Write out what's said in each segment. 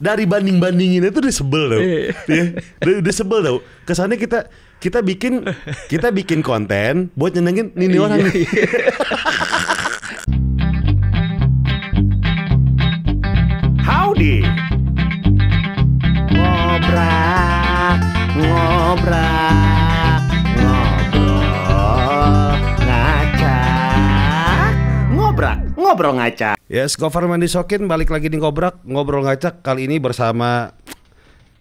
dari banding bandingin itu udah sebel tau, ya, udah, iya. sebel tau. Kesannya kita kita bikin kita bikin konten buat nyenengin nini iya. orang nih. Howdy. Ngobrak, ngobrak. Ngobrol Ngacak. Yes, Gofar Sokin balik lagi di Ngobrak Ngobrol Ngacak kali ini bersama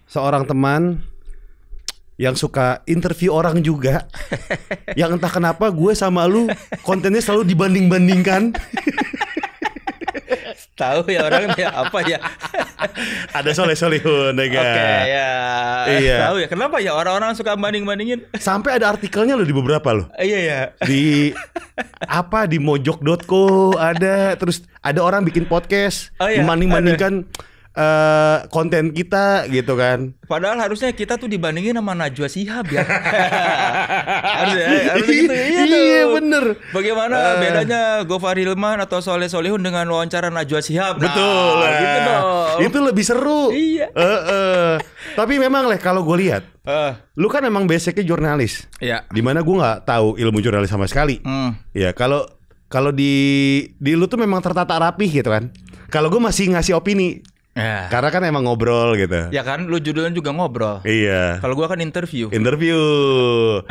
seorang teman yang suka interview orang juga. yang entah kenapa gue sama lu kontennya selalu dibanding-bandingkan. tahu ya orang ya apa ya ada soleh solihun ya kan? okay, ya iya. tahu ya kenapa ya orang-orang suka banding bandingin sampai ada artikelnya loh di beberapa loh iya ya di apa di mojok.co ada terus ada orang bikin podcast oh, iya. membanding bandingkan ada uh, konten kita gitu kan. Padahal harusnya kita tuh dibandingin sama Najwa Sihab ya. harusnya, harusnya gitu, iya, iya, iya bener. Bagaimana uh, bedanya Gofar Hilman atau Soleh Solihun dengan wawancara Najwa Sihab? Nah, betul. Nah, gitu eh. dong. Itu lebih seru. Iya. Uh, uh. Tapi memang leh kalau gue lihat, uh. lu kan emang basicnya jurnalis. Iya. Dimana gue nggak tahu ilmu jurnalis sama sekali. Hmm. Ya kalau kalau di di lu tuh memang tertata rapi gitu kan. Kalau gue masih ngasih opini, Yeah. Karena kan emang ngobrol gitu. Ya kan, lu judulnya juga ngobrol. Iya. Kalau gua kan interview. Interview.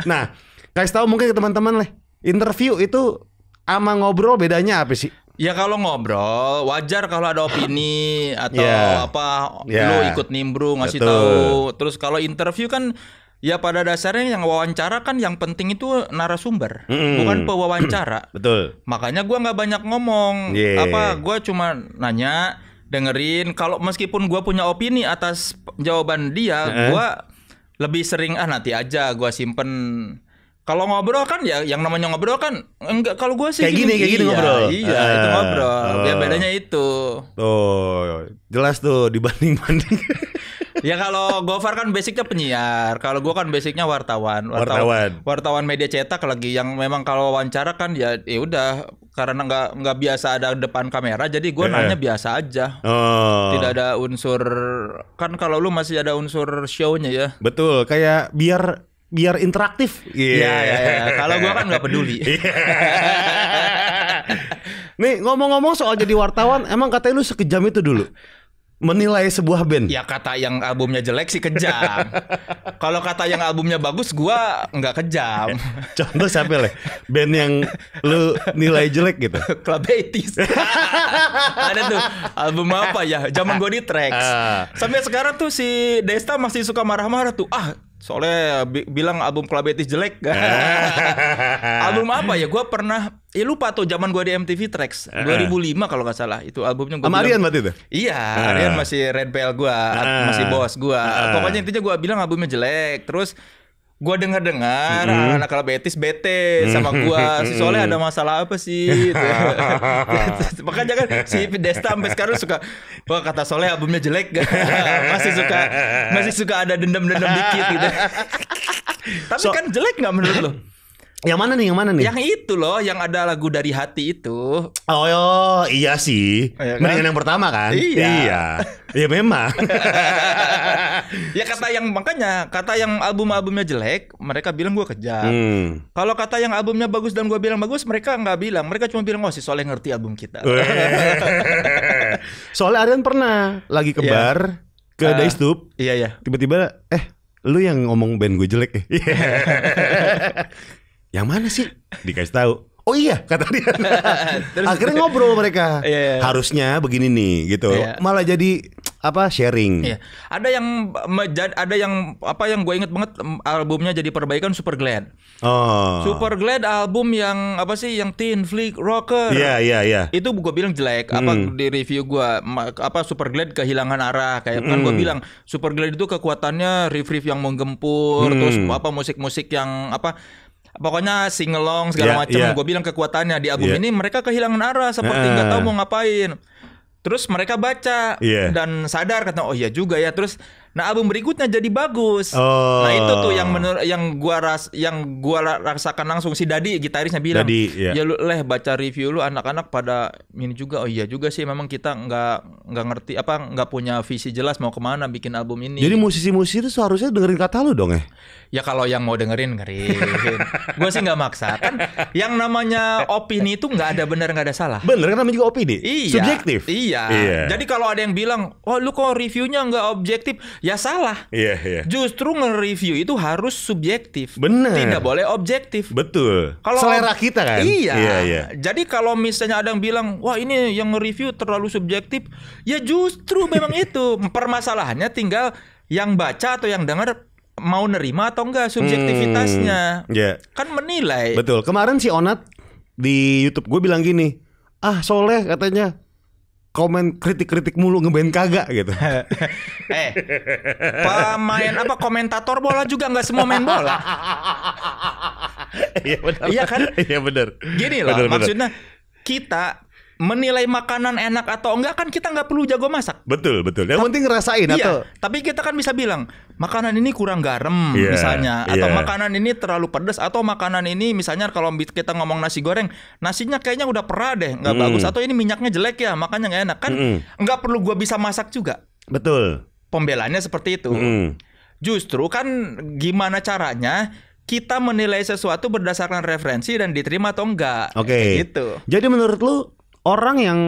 Nah, kasih tahu mungkin ke teman-teman lah. Interview itu sama ngobrol bedanya apa sih? Ya kalau ngobrol wajar kalau ada opini atau yeah. apa yeah. lu ikut nimbrung ngasih Betul. tahu. Terus kalau interview kan Ya pada dasarnya yang wawancara kan yang penting itu narasumber, mm. bukan pewawancara. Betul. Makanya gua nggak banyak ngomong. Yeah. Apa gua cuma nanya dengerin. Kalau meskipun gue punya opini atas jawaban dia, eh. gue lebih sering ah nanti aja gue simpen. Kalau ngobrol kan ya yang namanya ngobrol kan enggak kalau gue sih kayak gini, gini kayak gini iya, ngobrol. Iya, uh, itu ngobrol. Uh, ya oh. bedanya itu. tuh oh, jelas tuh dibanding-banding. ya kalau Gofar kan basicnya penyiar, kalau gue kan basicnya wartawan. wartawan. Wartawan. Wartawan media cetak lagi yang memang kalau wawancara kan ya ya udah karena nggak nggak biasa ada depan kamera jadi gue yeah, nanya biasa aja oh. tidak ada unsur kan kalau lu masih ada unsur shownya ya betul kayak biar biar interaktif iya yeah. yeah, yeah, yeah. kalau gue kan nggak peduli yeah. nih ngomong-ngomong soal jadi wartawan emang katanya lu sekejam itu dulu menilai sebuah band. Ya kata yang albumnya jelek sih kejam. Kalau kata yang albumnya bagus gua nggak kejam. Eh, contoh siapa le? Band yang lu nilai jelek gitu. Club 80 Ada tuh album apa ya? Zaman gua di tracks. Ah. Sampai sekarang tuh si Desta masih suka marah-marah tuh. Ah, Soalnya bi bilang album Klabetis jelek. album apa ya? Gua pernah ya lupa tuh zaman gue di MTV Tracks 2005 kalau nggak salah itu albumnya gue. Sama Arian berarti itu? Iya, Arian masih Red Bell gue, masih bos gue. Pokoknya intinya gue bilang albumnya jelek. Terus Gua dengar dengar mm-hmm. Ah, anak kalau Betis bete sama gua. Si Soleh ada masalah apa sih? Gitu. Makanya kan si Desta sampai sekarang suka wah kata Soleh albumnya jelek masih suka masih suka ada dendam-dendam dikit gitu. Tapi so, kan jelek nggak menurut lo? Yang mana nih? Yang mana nih? Yang itu loh, yang ada lagu dari hati itu. Oh, yo, iya sih. Iya kan? Mendingan yang pertama kan? Iya. Iya, iya memang. ya kata yang makanya kata yang album-albumnya jelek, mereka bilang gue kejam. Hmm. Kalau kata yang albumnya bagus dan gue bilang bagus, mereka nggak bilang. Mereka cuma bilang oh sih soalnya ngerti album kita. Soalnya Aryan pernah lagi iya. ke yeah. ke uh, Iya iya. Tiba-tiba eh lu yang ngomong band gue jelek ya. yang mana sih? Dikasih tahu. Oh iya kata dia. Terus, Akhirnya ngobrol mereka. Iya, iya, iya. Harusnya begini nih gitu. Iya. Malah jadi apa sharing. Iya. Ada yang ada yang apa yang gue inget banget albumnya jadi perbaikan Super Glad. Oh. Super Glad album yang apa sih yang teen flick rocker. Iya iya iya. Itu gue bilang jelek apa hmm. di review gue apa Super Glad kehilangan arah kayak mm. kan gue hmm. bilang Super Glad itu kekuatannya riff riff yang menggempur mm. terus hmm. apa musik-musik yang apa pokoknya singelong segala yeah, macam. Yeah. Gue bilang kekuatannya di album yeah. ini mereka kehilangan arah seperti nggak uh. tahu mau ngapain. Terus mereka baca yeah. dan sadar kata oh iya juga ya. Terus Nah album berikutnya jadi bagus. Oh. Nah itu tuh yang menurut yang gua ras yang gua rasakan langsung si Dadi gitarisnya bilang, Dadi, yeah. ya lu leh baca review lu anak-anak pada ini juga. Oh iya juga sih memang kita nggak nggak ngerti apa nggak punya visi jelas mau kemana bikin album ini. Jadi musisi-musisi itu seharusnya dengerin kata lu dong ya? Ya kalau yang mau dengerin dengerin. gua sih nggak maksa kan. Yang namanya opini itu nggak ada benar nggak ada salah. Bener kan namanya juga opini. Iya. Subjektif. Iya. iya. Jadi kalau ada yang bilang, oh lu kok reviewnya nggak objektif, ya salah. Iya, yeah, iya. Yeah. Justru nge-review itu harus subjektif. Benar. Tidak boleh objektif. Betul. Kalau selera kita kan. Iya. Yeah, yeah. Jadi kalau misalnya ada yang bilang, "Wah, ini yang nge-review terlalu subjektif." Ya justru memang itu. Permasalahannya tinggal yang baca atau yang dengar mau nerima atau enggak subjektivitasnya. Hmm, yeah. Kan menilai. Betul. Kemarin si Onat di YouTube gue bilang gini, "Ah, soleh katanya komen kritik-kritik mulu ngeband kagak gitu. eh, pemain apa komentator bola juga nggak semua main bola. Iya benar. Iya kan? Iya benar. Gini loh, maksudnya kita menilai makanan enak atau enggak kan kita nggak perlu jago masak. Betul betul. Yang Ta penting ngerasain iya, atau. Tapi kita kan bisa bilang makanan ini kurang garam yeah, misalnya, atau yeah. makanan ini terlalu pedas, atau makanan ini misalnya kalau kita ngomong nasi goreng, nasinya kayaknya udah perah deh, nggak mm. bagus, atau ini minyaknya jelek ya, makanya nggak enak kan? Mm -mm. Nggak perlu gue bisa masak juga. Betul. Pembelanya seperti itu. Mm. Justru kan gimana caranya kita menilai sesuatu berdasarkan referensi dan diterima atau enggak. Oke. Okay. Gitu. Jadi menurut lu orang yang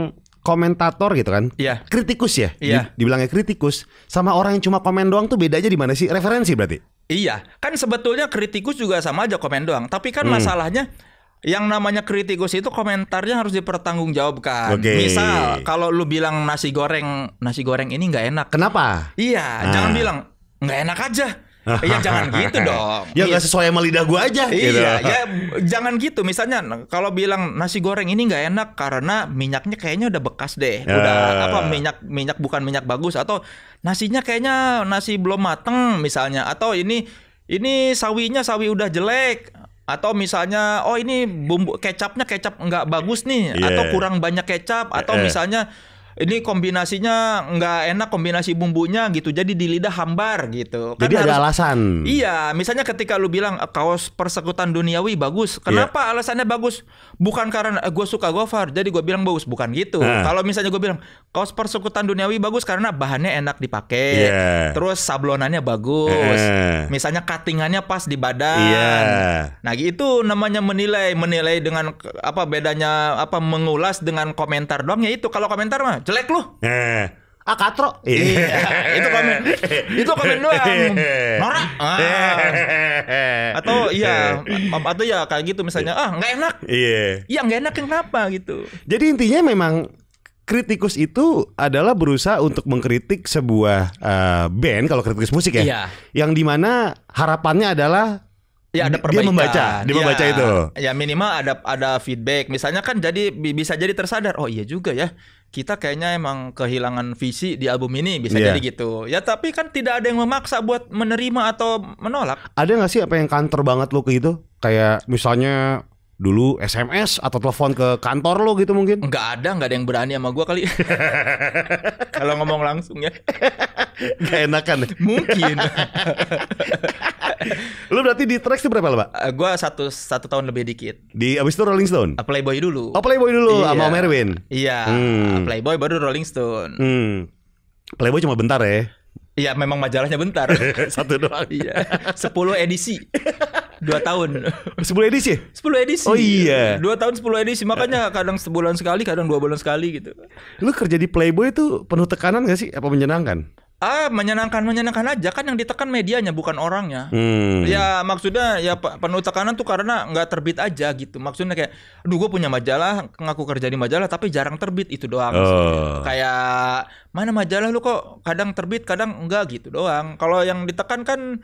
komentator gitu kan? Iya. Kritikus ya? Iya. Dibilangnya kritikus sama orang yang cuma komen doang tuh bedanya di mana sih? Referensi berarti? Iya, kan sebetulnya kritikus juga sama aja komen doang. Tapi kan hmm. masalahnya yang namanya kritikus itu komentarnya harus dipertanggungjawabkan. Okay. Misal kalau lu bilang nasi goreng nasi goreng ini nggak enak. Kenapa? Iya, ah. jangan nah. bilang nggak enak aja Iya jangan gitu dong. Ya nggak sesuai sama lidah gue aja. Iya, gitu. ya jangan gitu. Misalnya kalau bilang nasi goreng ini nggak enak karena minyaknya kayaknya udah bekas deh. Ya. Udah apa minyak minyak bukan minyak bagus atau nasinya kayaknya nasi belum mateng misalnya atau ini ini sawinya sawi udah jelek atau misalnya oh ini bumbu kecapnya kecap nggak bagus nih yeah. atau kurang banyak kecap atau yeah. misalnya ini kombinasinya nggak enak kombinasi bumbunya gitu jadi di lidah hambar gitu kan jadi harus, ada alasan iya misalnya ketika lu bilang eh, kaos persekutan duniawi bagus kenapa yeah. alasannya bagus bukan karena eh, gue suka Gofar jadi gue bilang bagus bukan gitu nah. kalau misalnya gue bilang kaos persekutan duniawi bagus karena bahannya enak dipakai yeah. terus sablonannya bagus eh. misalnya cuttingannya pas di badan yeah. nah gitu namanya menilai menilai dengan apa bedanya apa mengulas dengan komentar doang ya itu kalau komentar mah Jelek lu. Eh. Ah katro. Iya, iya. itu komen. Itu komen doang. Iya. Norak. Ah. Atau iya, atau ya kayak gitu misalnya, ah nggak enak. Iya. Iya nggak enak kenapa gitu. Jadi intinya memang kritikus itu adalah berusaha untuk mengkritik sebuah uh, band kalau kritikus musik ya, iya. yang dimana harapannya adalah Ya ada perbaikan. Dia membaca, dia ya, membaca itu. Ya minimal ada ada feedback. Misalnya kan jadi bisa jadi tersadar. Oh iya juga ya kita kayaknya emang kehilangan visi di album ini bisa yeah. jadi gitu. Ya tapi kan tidak ada yang memaksa buat menerima atau menolak. Ada nggak sih apa yang kantor banget lo ke itu? Kayak misalnya dulu SMS atau telepon ke kantor lo gitu mungkin? Nggak ada, nggak ada yang berani sama gue kali. Kalau ngomong langsung ya. nggak enakan. Ya? Mungkin. lu berarti di Trax itu berapa lama? Uh, eh, gua satu satu tahun lebih dikit. Di abis itu Rolling Stone. Uh, Playboy dulu. Oh Playboy dulu iya. sama Merwin. Iya. Hmm. Playboy baru Rolling Stone. Hmm. Playboy cuma bentar ya. Iya, memang majalahnya bentar. Satu doang. Iya. Sepuluh edisi. Dua tahun. Sepuluh edisi? Sepuluh edisi. Oh iya. Dua tahun sepuluh edisi. Makanya kadang sebulan sekali, kadang dua bulan sekali gitu. Lu kerja di Playboy itu penuh tekanan gak sih? Apa menyenangkan? ah menyenangkan menyenangkan aja kan yang ditekan medianya bukan orangnya hmm. ya maksudnya ya penuh tekanan tuh karena nggak terbit aja gitu maksudnya kayak aduh gue punya majalah ngaku kerja di majalah tapi jarang terbit itu doang oh. kayak mana majalah lu kok kadang terbit kadang enggak gitu doang kalau yang ditekan kan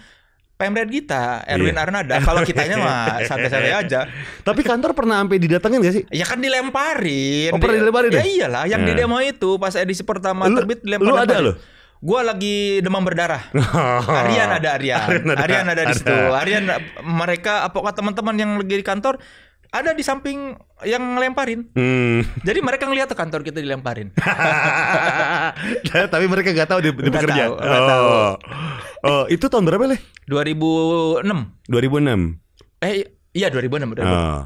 Pemret kita, Erwin yeah. Arnada. Kalau kitanya mah santai-santai aja. Tapi kantor pernah sampai didatengin gak sih? Ya kan dilemparin. Oh, pernah dilemparin? Ya? ya iyalah, yang yeah. di hmm. demo itu pas edisi pertama lu, terbit dilemparin. Lu ada loh? Gua lagi demam berdarah. Aryan ada Aryan. Aryan ada, Aryan ada di ada. situ. Aryan mereka apakah teman-teman yang lagi di kantor ada di samping yang ngelemparin. Hmm. Jadi mereka ngeliat tuh kantor kita dilemparin. Ya, tapi mereka gak tahu di, di pekerjaan. Tahu, oh. tahu. oh, itu tahun berapa, Leh? 2006. 2006. Eh, iya 2006 udah. Oh.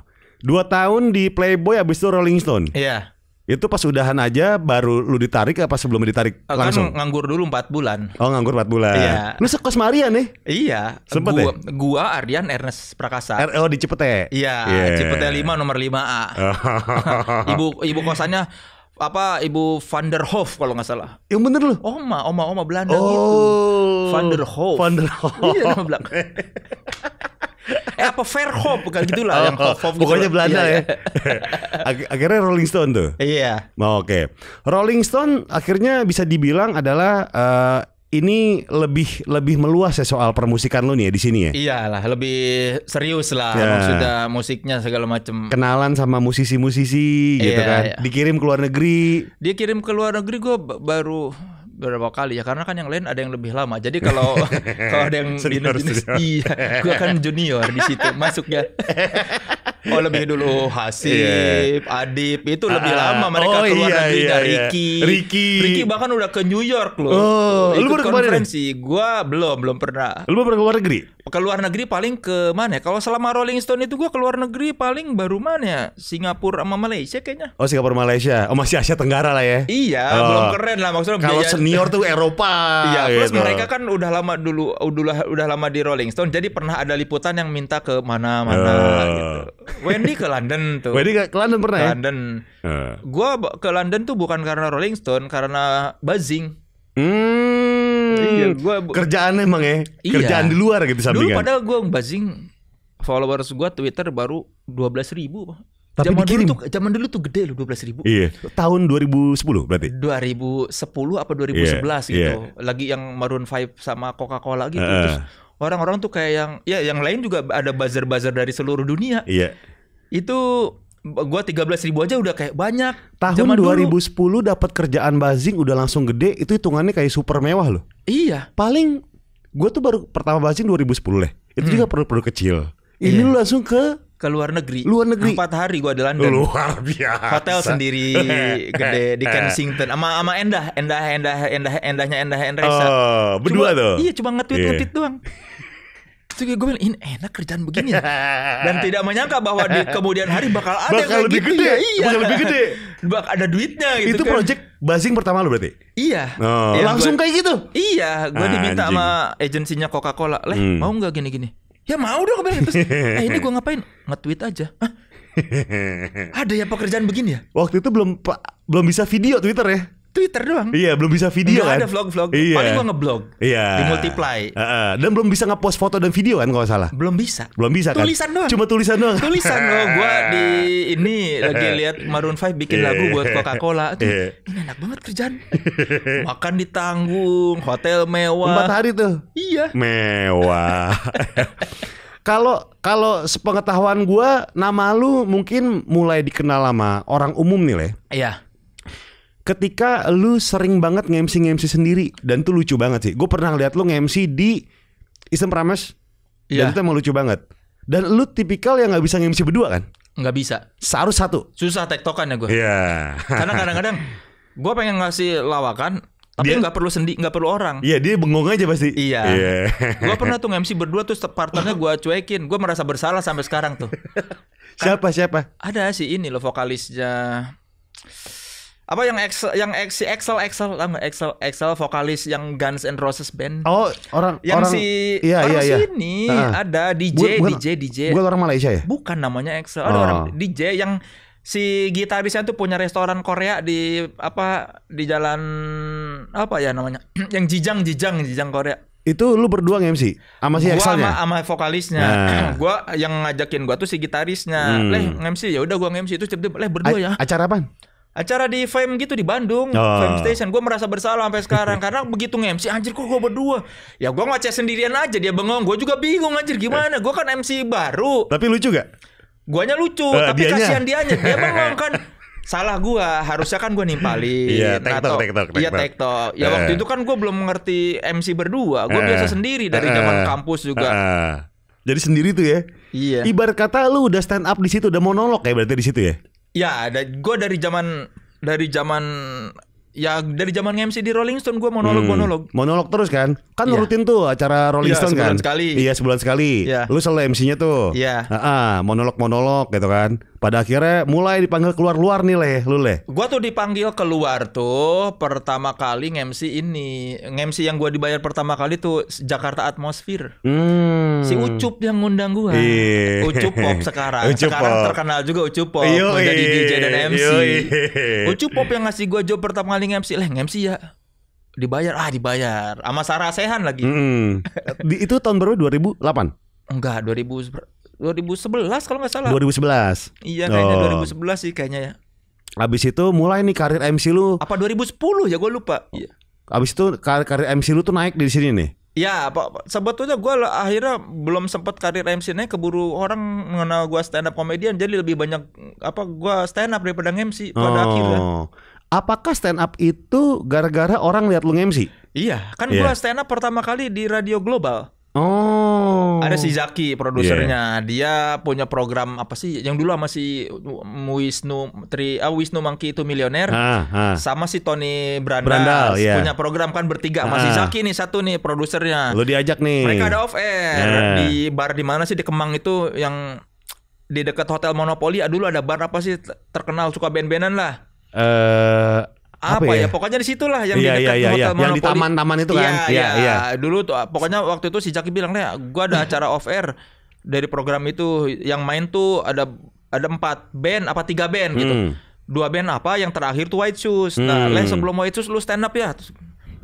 Dua tahun di Playboy abis itu Rolling Stone. Iya. Itu pas udahan aja baru lu ditarik apa sebelum ditarik eh, kan langsung? nganggur dulu 4 bulan. Oh, nganggur 4 bulan. Iya. lu sekos Maria nih. Iya. Sempet gua, ya? gua Ardian Ernest Prakasa. R er, oh, di Cipete. Iya, yeah. Cipete 5 nomor 5A. ibu ibu kosannya apa Ibu Van der Hoof kalau nggak salah. Yang bener lu Oma, oma, oma Belanda gitu. oh. gitu. Van der Hoof Van der Hoof Iya, nama Belanda. eh apa Verhoop bukan gitulah oh, yang Hoff pokoknya gitu Belanda iya, ya. Iya. akhirnya Rolling Stone tuh. Iya. Oh, Oke. Okay. Rolling Stone akhirnya bisa dibilang adalah uh, ini lebih lebih meluas ya soal permusikan lo nih ya di sini ya. Iyalah, lebih serius lah ya. maksudnya musiknya segala macam. Kenalan sama musisi-musisi gitu iya, kan. Iya. Dikirim ke luar negeri. Dia kirim ke luar negeri gue baru beberapa kali ya karena kan yang lain ada yang lebih lama. Jadi kalau kalau ada yang senior, junior, senior. iya, gue kan junior di situ masuknya. Oh lebih dulu iya. Hasib, yeah. Adib itu ah, lebih ah. lama mereka oh, keluar iya, negeri iya, iya. Ricky. Iya. Ricky. Ricky bahkan udah ke New York loh. Oh, lu baru konferensi. sih? Gua belum belum pernah. Lu baru luar negeri? Ke luar negeri paling ke mana? Ya? Kalau selama Rolling Stone itu gua ke luar negeri paling baru mana? ya? Singapura sama Malaysia kayaknya. Oh Singapura Malaysia. Oh masih Asia Tenggara lah ya. Iya, oh. belum keren lah maksudnya. Kalau senior tuh Eropa. Iya, gitu. terus mereka kan udah lama dulu udah udah lama di Rolling Stone. Jadi pernah ada liputan yang minta ke mana-mana oh. gitu. Wendy ke London tuh. Wendy ke, London pernah ke ya? London. Uh. Gua ke London tuh bukan karena Rolling Stone, karena buzzing. Hmm. Iya, gua kerjaan emang ya. Iya. Kerjaan di luar gitu sampingan. Dulu padahal gua buzzing followers gue Twitter baru dua belas ribu. Tapi zaman dikirim. dulu tuh zaman dulu tuh gede loh belas ribu. Iya. Tahun dua ribu sepuluh berarti. Dua ribu sepuluh apa dua ribu iya, sebelas gitu. Yeah. Lagi yang Maroon five sama Coca-Cola gitu. Uh. Terus orang-orang tuh kayak yang ya yang lain juga ada buzzer-buzzer dari seluruh dunia. Iya. Itu gua 13 ribu aja udah kayak banyak. Tahun Zaman 2010 dapat kerjaan buzzing udah langsung gede, itu hitungannya kayak super mewah loh. Iya. Paling gua tuh baru pertama buzzing 2010 deh. Itu hmm. juga perlu produk kecil. Ini iya. lu langsung ke ke luar negeri. Luar negeri. Empat hari gua di London. Luar biasa. Hotel sendiri gede di Kensington sama sama Endah, Endah Endah Endah Endahnya Endah Endresa. Oh, berdua tuh. Iya, cuma nge-tweet yeah. doang. Itu gue bilang ini enak kerjaan begini. Ya. Dan tidak menyangka bahwa di kemudian hari bakal ada bakal yang lebih gitu gede, ya. Iya. lebih gede. Bak ada duitnya gitu Itu kan. project basing pertama lo berarti? Iya. Oh, ya, langsung gua, kayak gitu. Iya, gue diminta Anjing. sama agensinya Coca-Cola, "Leh, hmm. mau nggak gini-gini?" Ya mau dong bilang terus. eh ini gue ngapain? nge aja. Hah? Ada ya pekerjaan begini ya? Waktu itu belum belum bisa video Twitter ya? Twitter doang. Iya, belum bisa video Nggak kan. ada vlog-vlog. Iya. Paling gua ngeblog. Iya. Di multiply. Uh, uh. Dan belum bisa ngepost foto dan video kan kalau salah. Belum bisa. Belum bisa kan. Tulisan doang. Cuma tulisan doang. Tulisan doang. Gua di ini lagi lihat Maroon 5 bikin lagu buat iya. Coca-Cola. Tuh, iya. ini enak banget kerjaan. Makan di hotel mewah. Empat hari tuh. Iya. Mewah. Kalau kalau sepengetahuan gua nama lu mungkin mulai dikenal sama orang umum nih, leh Iya ketika lu sering banget ngemsi-ngemsi sendiri dan tuh lucu banget sih. Gue pernah lihat lu ngemsi di Isen Prames yeah. dan iya. itu emang lucu banget. Dan lu tipikal yang nggak bisa ngemsi berdua kan? Nggak bisa. Harus satu. Susah tektokan ya gue. Iya. Yeah. Karena kadang-kadang gue pengen ngasih lawakan tapi nggak perlu sendi nggak perlu orang iya dia bengong aja pasti iya yeah. gue pernah tuh MC berdua tuh partnernya gue cuekin gue merasa bersalah sampai sekarang tuh kan, siapa siapa ada sih ini lo, vokalisnya apa yang Excel yang Ex, Excel Excel Excel Excel Excel vokalis yang Guns and Roses band. Oh, orang yang orang, si iya, iya orang iya, sini iya. ada DJ bukan, DJ DJ. Bukan orang Malaysia ya? Bukan namanya Excel. Ada oh. orang DJ yang si gitarisnya tuh punya restoran Korea di apa di jalan apa ya namanya? yang Jijang Jijang Jijang Korea. Itu lu berdua nge-MC sama si Excelnya? Gua sama, vokalisnya. Nah. gua yang ngajakin gua tuh si gitarisnya. Hmm. Leh nge-MC ya udah gua nge-MC itu cepet leh berdua A ya. Acara apa? acara di Fame gitu di Bandung, oh. Fame Station. Gue merasa bersalah sampai sekarang karena begitu nge-MC anjir kok gue berdua. Ya gue ngaca sendirian aja dia bengong. Gue juga bingung anjir gimana. Eh. Gue kan MC baru. Tapi lucu gak? Guanya lucu, uh, tapi dianya. kasihan dianya. Dia bengong kan. Salah gua, harusnya kan gua nimpali Iya, tektok, tektok, Iya, tektok Ya waktu eh. itu kan gua belum mengerti MC berdua Gua biasa sendiri dari zaman kampus juga jadi sendiri tuh ya. Iya. Ibarat kata lu udah stand up di situ, udah monolog ya berarti di situ ya ya ada gue dari zaman dari zaman ya dari zaman MC di Rolling Stone gue monolog hmm. monolog monolog terus kan kan yeah. rutin tuh acara Rolling yeah, Stone sebulan kan sekali. iya sebulan sekali yeah. lu selalu MC-nya tuh iya yeah. uh -uh, monolog monolog gitu kan pada akhirnya mulai dipanggil keluar-luar nih leh, lu leh. Gua tuh dipanggil keluar tuh pertama kali ngemsi ini, ngemsi yang gua dibayar pertama kali tuh Jakarta Atmosfer, Hmm. Si Ucup yang ngundang gua. Iyi. Ucup Pop sekarang. Ucup sekarang pop. terkenal juga Ucup Pop Yoi. menjadi DJ dan MC. Yoi. Ucup Pop yang ngasih gua job pertama kali ngemsi, leh ngemsi ya dibayar ah dibayar sama Sarah Sehan lagi. Hmm. Di, itu tahun berapa? 2008? Enggak, 2000 2011 kalau nggak salah. 2011. Iya kayaknya oh. 2011 sih kayaknya ya. Abis itu mulai nih karir MC lu. Apa 2010 ya gue lupa. Iya. Abis itu karir, karir MC lu tuh naik di sini nih. Ya, apa, sebetulnya gue akhirnya belum sempat karir MC nya keburu orang mengenal gue stand up komedian jadi lebih banyak apa gue stand up daripada MC pada oh. akhirnya. Apakah stand up itu gara-gara orang lihat lu MC? Iya, kan yeah. gue iya. stand up pertama kali di Radio Global. Oh. Ada si Zaki produsernya. Yeah. Iya. Dia punya program apa sih yang dulu sama si Wisnu Tri ah Wisnu Mangki itu milioner. Ah, ah. Sama si Tony Brandal, Brandal yeah. punya program kan bertiga sama ah. si Zaki nih satu nih produsernya. Lu diajak nih. Mereka ada off air yeah. di bar di mana sih di Kemang itu yang di dekat Hotel Monopoli ah, dulu ada bar apa sih terkenal suka band-bandan lah. Eh uh, apa, apa ya? ya pokoknya situlah yang iya, di dekat iya, iya, hotel yang di taman-taman itu kan iya, iya, iya, iya. dulu tuh pokoknya waktu itu si Jaki bilang ya gua ada acara off air dari program itu yang main tuh ada ada empat band apa tiga band gitu. hmm. gitu dua band apa yang terakhir tuh White Shoes nah hmm. leh sebelum White Shoes lu stand up ya Terus,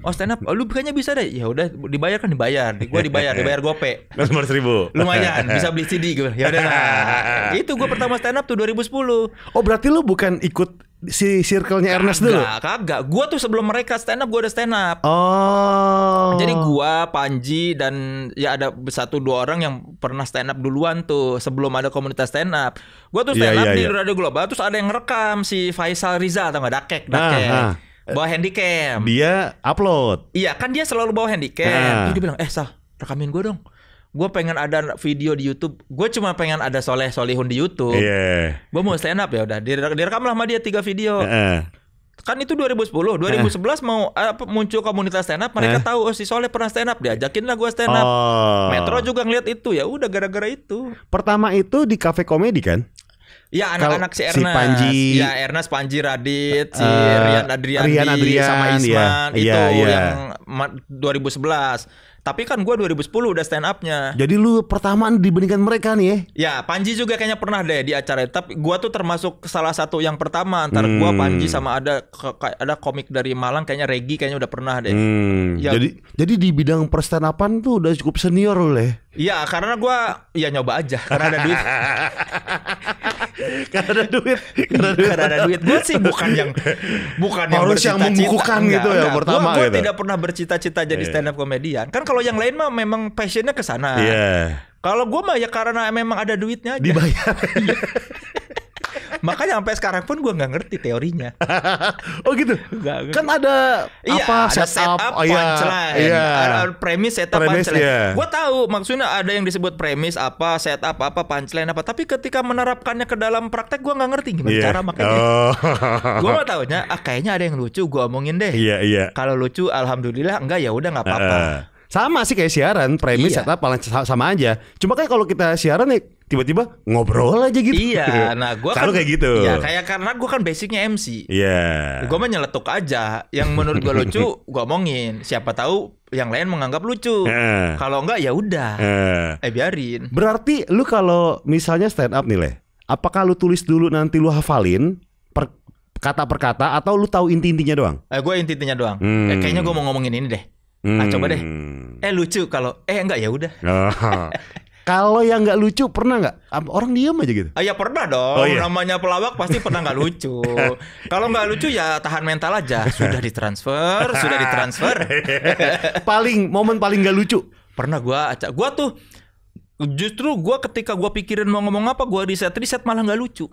Oh stand up, oh, lu kayaknya bisa deh. Ya udah dibayar kan dibayar. Gue dibayar, dibayar gope. Nomor kan ribu. Lumayan, bisa beli CD gue. Ya udah. Nah. Itu gue pertama stand up tuh 2010. Oh berarti lu bukan ikut si circle-nya Ernest dulu? Kagak, gua tuh sebelum mereka stand up, gua ada stand up. Oh. Jadi gua, Panji, dan ya ada satu dua orang yang pernah stand up duluan tuh. Sebelum ada komunitas stand up. Gua tuh iya, stand yeah, up yeah, di yeah. Radio Global, terus ada yang rekam si Faisal Riza atau nggak Dakek, ah, Dakek. Nah, nah. Bawa handycam. Dia upload. Iya, kan dia selalu bawa handycam. Nah. Terus dia bilang, eh Sal, rekamin gua dong gue pengen ada video di YouTube gue cuma pengen ada soleh solihun di YouTube yeah. gue mau stand up ya udah direkam lah sama dia tiga video uh. kan itu 2010 2011 uh. mau uh, muncul komunitas stand up mereka uh. tahu oh si soleh pernah stand up diajakin lah gue stand up oh. Metro juga ngeliat itu ya udah gara-gara itu pertama itu di kafe komedi kan Ya anak-anak si Ernas, si Panji, ya Ernas, Panji, Radit, si uh, Rian Adrian, Rian Adrian sama iya. Isman ya. itu iya. iya. yang 2011. Tapi kan gue 2010 udah stand upnya. Jadi lu pertama dibandingkan mereka nih ya? Ya Panji juga kayaknya pernah deh di acara. Tapi gue tuh termasuk salah satu yang pertama antara hmm. gue Panji sama ada ada komik dari Malang kayaknya Regi kayaknya udah pernah deh. Hmm. Ya. Jadi jadi di bidang per stand upan tuh udah cukup senior loh ya? Iya karena gue ya nyoba aja karena ada duit. karena ada duit karena duit karena ada duit gue sih bukan yang bukan yang harus yang membukukan enggak, gitu ya, enggak. ya pertama gue gitu. tidak pernah bercita-cita jadi yeah. stand up komedian kan kalau yang lain mah memang passionnya ke sana yeah. kalau gue mah ya karena memang ada duitnya aja. dibayar iya. Makanya sampai sekarang pun gue nggak ngerti teorinya. oh gitu. Gak, kan ada iya, apa ada setup, setup oh, iya, punchline, iya. ada premis setup premis, punchline. Iya. Gue tahu maksudnya ada yang disebut premis apa, setup apa, punchline apa. Tapi ketika menerapkannya ke dalam praktek gue nggak ngerti gimana yeah. cara makanya. Oh. gue nggak tahunya. Ah kayaknya ada yang lucu gue omongin deh. Iya yeah, iya. Yeah. Kalau lucu alhamdulillah enggak ya udah nggak apa-apa. Uh sama sih kayak siaran premis iya. setup paling sama aja cuma kayak kalau kita siaran nih ya, tiba-tiba ngobrol aja gitu iya nah gue kan kayak gitu ya kayak karena gue kan basicnya MC iya yeah. gue mah nyeletuk aja yang menurut gue lucu gue omongin siapa tahu yang lain menganggap lucu yeah. kalau enggak ya udah yeah. eh biarin berarti lu kalau misalnya stand up nih leh apakah lu tulis dulu nanti lu hafalin kata per kata atau lu tahu inti-intinya doang? Eh, gue inti-intinya doang. Hmm. Eh, kayaknya gue mau ngomongin ini deh. Hmm. Nah, coba deh. Eh lucu kalau eh enggak ya udah. Oh. Kalau yang nggak lucu pernah nggak? Orang diem aja gitu. Ah, ya pernah dong. Oh, iya. Namanya pelawak pasti pernah nggak lucu. Kalau nggak lucu ya tahan mental aja. Sudah ditransfer, sudah ditransfer. paling momen paling nggak lucu. Pernah gua acak. Gua tuh justru gua ketika gua pikirin mau ngomong apa, gua riset riset malah nggak lucu.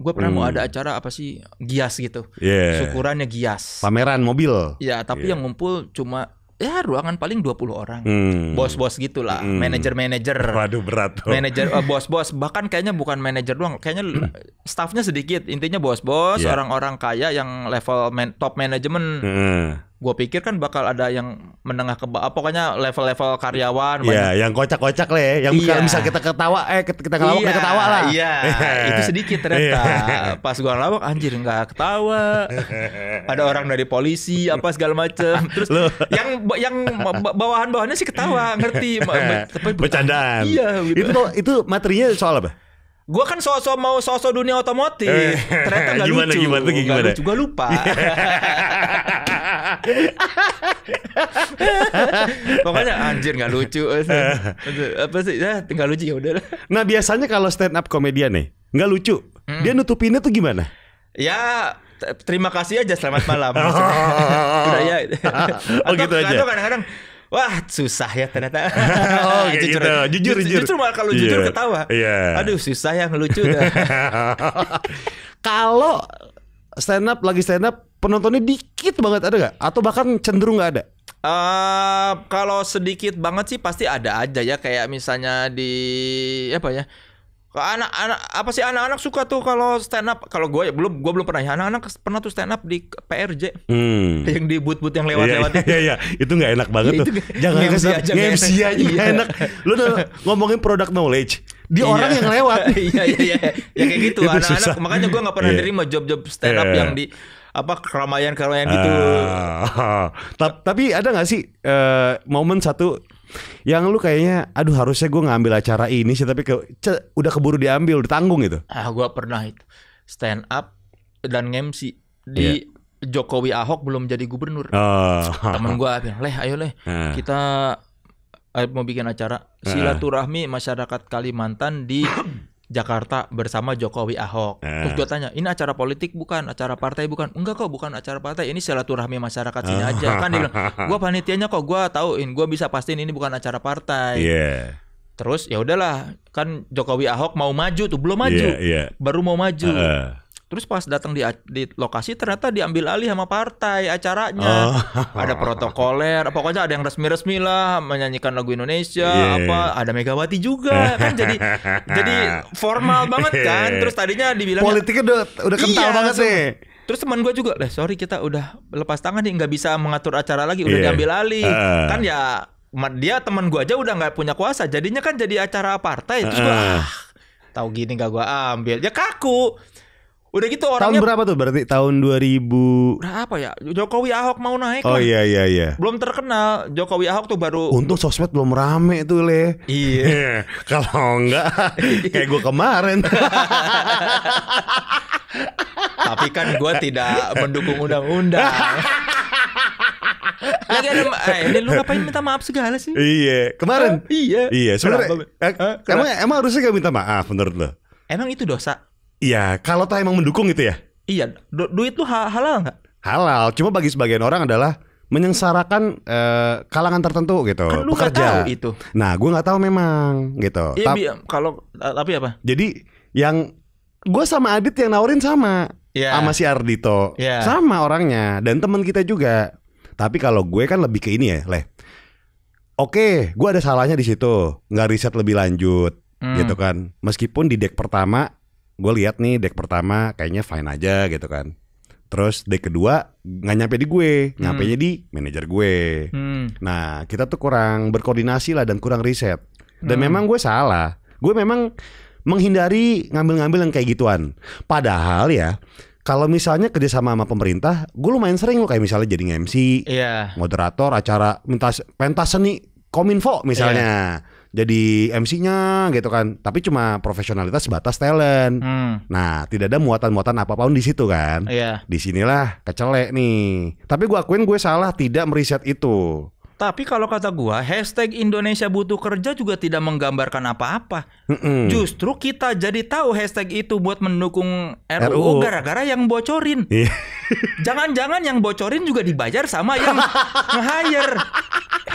Gue pernah hmm. mau ada acara apa sih gias gitu, yeah. syukurannya gias. Pameran mobil. Ya tapi yeah. yang ngumpul cuma ya ruangan paling 20 orang. bos hmm. Bos-bos gitulah, hmm. manajer-manajer. Waduh berat Manajer uh, bos-bos bahkan kayaknya bukan manajer doang, kayaknya staffnya sedikit. Intinya bos-bos, yeah. orang-orang kaya yang level man top manajemen. Hmm gue pikir kan bakal ada yang menengah ke bawah pokoknya level-level karyawan Iya, yeah, yang kocak-kocak lah ya yang yeah. bisa kita ketawa eh kita ngelawak yeah, ketawa lah iya yeah. itu sedikit ternyata iya. pas gue ngelawak anjir nggak ketawa ada orang dari polisi apa segala macem terus Loh. yang yang bawahan-bawahannya sih ketawa ngerti Bercanda. iya gitu. itu itu materinya soal apa Gue kan sosok mau sosok dunia otomotif, eh, ternyata gak nggak lucu. Gimana gimana gimana? Gue lupa. Pokoknya anjir nggak lucu. Eh, apa sih? Ya, tinggal lucu ya udahlah. Nah, biasanya kalau stand up komedian nih, nggak lucu. Hmm. Dia nutupinnya tuh gimana? Ya terima kasih aja selamat malam. Udah ya. oh gitu aja. Atau kadang-kadang Wah susah ya ternyata. oh jujur, gitu. jujur, jujur, jujur. Justru malah kalau jujur yeah. ketawa. Yeah. Aduh susah yang lucu kalau stand up lagi stand up penontonnya dikit banget ada gak? Atau bahkan cenderung gak ada? Uh, kalau sedikit banget sih pasti ada aja ya kayak misalnya di apa ya anak-anak apa sih anak-anak suka tuh kalau stand up kalau gue ya, belum gue belum pernah ya anak-anak pernah tuh stand up di PRJ hmm. yang di but-but yang lewat-lewat iya, iya, iya, iya, itu nggak enak banget tuh jangan ngemsi aja ngemsi aja iya. enak lu udah ngomongin produk knowledge di iya. orang yang lewat iya iya iya ya kayak gitu anak-anak makanya gue nggak pernah terima iya. job-job stand up yang di apa keramaian-keramaian gitu. Uh, tapi ada nggak sih uh, momen satu yang lu kayaknya aduh harusnya gue ngambil acara ini sih tapi ke, ce, udah keburu diambil ditanggung gitu. Ah gue pernah itu stand up dan ngemsi di yeah. Jokowi Ahok belum jadi gubernur. Uh, Temen gue bilang, leh ayo leh uh. kita eh, mau bikin acara silaturahmi masyarakat Kalimantan di Jakarta bersama Jokowi Ahok. Eh. Terus gue tanya, ini acara politik bukan, acara partai bukan. Enggak kok, bukan acara partai. Ini silaturahmi masyarakat sini aja. Kan dia bilang, gue panitianya kok, gue tauin, gue bisa pastiin ini bukan acara partai. Yeah. Terus ya udahlah, kan Jokowi Ahok mau maju tuh belum maju, yeah, yeah. baru mau maju. Uh. Terus pas datang di, di lokasi ternyata diambil alih sama partai acaranya. Oh. Ada protokoler, pokoknya ada yang resmi-resmi lah menyanyikan lagu Indonesia, yeah. Iya, iya. apa ada Megawati juga kan jadi jadi formal banget iya, kan. Terus tadinya dibilang politiknya udah udah kental iya, banget sih. Terus teman gue juga, lah sorry kita udah lepas tangan nih nggak bisa mengatur acara lagi, udah yeah. diambil alih. Uh. Kan ya dia teman gue aja udah nggak punya kuasa, jadinya kan jadi acara partai. Terus gua uh. ah, tahu gini gak gue ambil, ya kaku. Udah gitu orangnya Tahun berapa tuh berarti? Tahun 2000 Berapa ya? Jokowi Ahok mau naik Oh lah. iya iya iya Belum terkenal Jokowi Ahok tuh baru untuk sosmed belum rame tuh Le Iya Kalau enggak Kayak gue kemarin Tapi kan gue tidak mendukung undang-undang lagi ada eh, ini lu ngapain minta maaf segala sih? Iya, kemarin. Oh, iya. Iya, sebenarnya. Eh, emang emang harusnya gak minta maaf menurut lo? Emang itu dosa? Iya, kalau tuh emang mendukung gitu ya. Iya, du duit tuh halal nggak? Halal, cuma bagi sebagian orang adalah menyengsarakan uh, kalangan tertentu gitu kan lu pekerja gak tahu itu nah gue nggak tahu memang gitu iya, Ta kalau tapi apa jadi yang gue sama Adit yang nawarin sama yeah. sama si Ardito yeah. sama orangnya dan teman kita juga tapi kalau gue kan lebih ke ini ya leh oke gue ada salahnya di situ nggak riset lebih lanjut hmm. gitu kan meskipun di deck pertama gue lihat nih deck pertama kayaknya fine aja gitu kan. Terus deck kedua nggak nyampe di gue, hmm. nyampe di manajer gue. Hmm. Nah kita tuh kurang berkoordinasi lah dan kurang riset. Dan hmm. memang gue salah. Gue memang menghindari ngambil-ngambil yang kayak gituan. Padahal ya kalau misalnya kerjasama sama pemerintah, gue lumayan sering lo kayak misalnya jadi MC, yeah. moderator acara pentas pentas seni kominfo misalnya. Iya jadi MC-nya gitu kan. Tapi cuma profesionalitas batas talent. Hmm. Nah, tidak ada muatan-muatan apa apapun di situ kan. Iya. Yeah. sinilah kecelek nih. Tapi gue akuin gue salah tidak meriset itu. Tapi kalau kata gua, hashtag Indonesia butuh kerja juga tidak menggambarkan apa-apa. Mm-mm. Justru kita jadi tahu hashtag itu buat mendukung RUU gara-gara yang bocorin. Iya. Jangan-jangan yang bocorin juga dibayar sama yang nge-hire.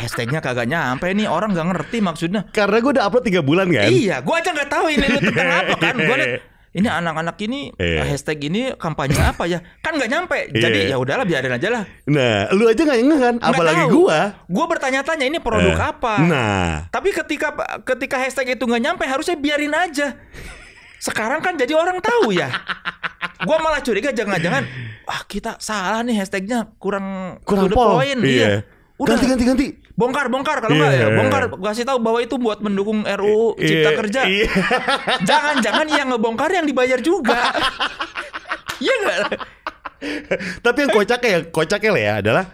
Hashtagnya kagak nyampe nih orang gak ngerti maksudnya. Karena gue udah upload tiga bulan kan. Iya, gue aja nggak tahu ini lu tentang apa kan. Gue ini anak-anak ini eh. hashtag ini kampanye apa ya kan nggak nyampe iya, jadi yeah. ya udahlah biarin aja lah nah lu aja nggak ngeh kan apalagi tahu. gua gua bertanya-tanya ini produk eh. apa nah tapi ketika ketika hashtag itu nggak nyampe harusnya biarin aja sekarang kan jadi orang tahu ya gua malah curiga jangan-jangan ah kita salah nih hashtagnya kurang kurang poin iya. iya. Udah. Ganti ganti ganti bongkar bongkar kalau enggak yeah. ya iya, bongkar iya. kasih tahu bahwa itu buat mendukung RUU yeah. Cipta Kerja. Jangan-jangan iya. yang ngebongkar yang dibayar juga. Iya enggak? Tapi yang kocaknya ya, kocaknya lah ya adalah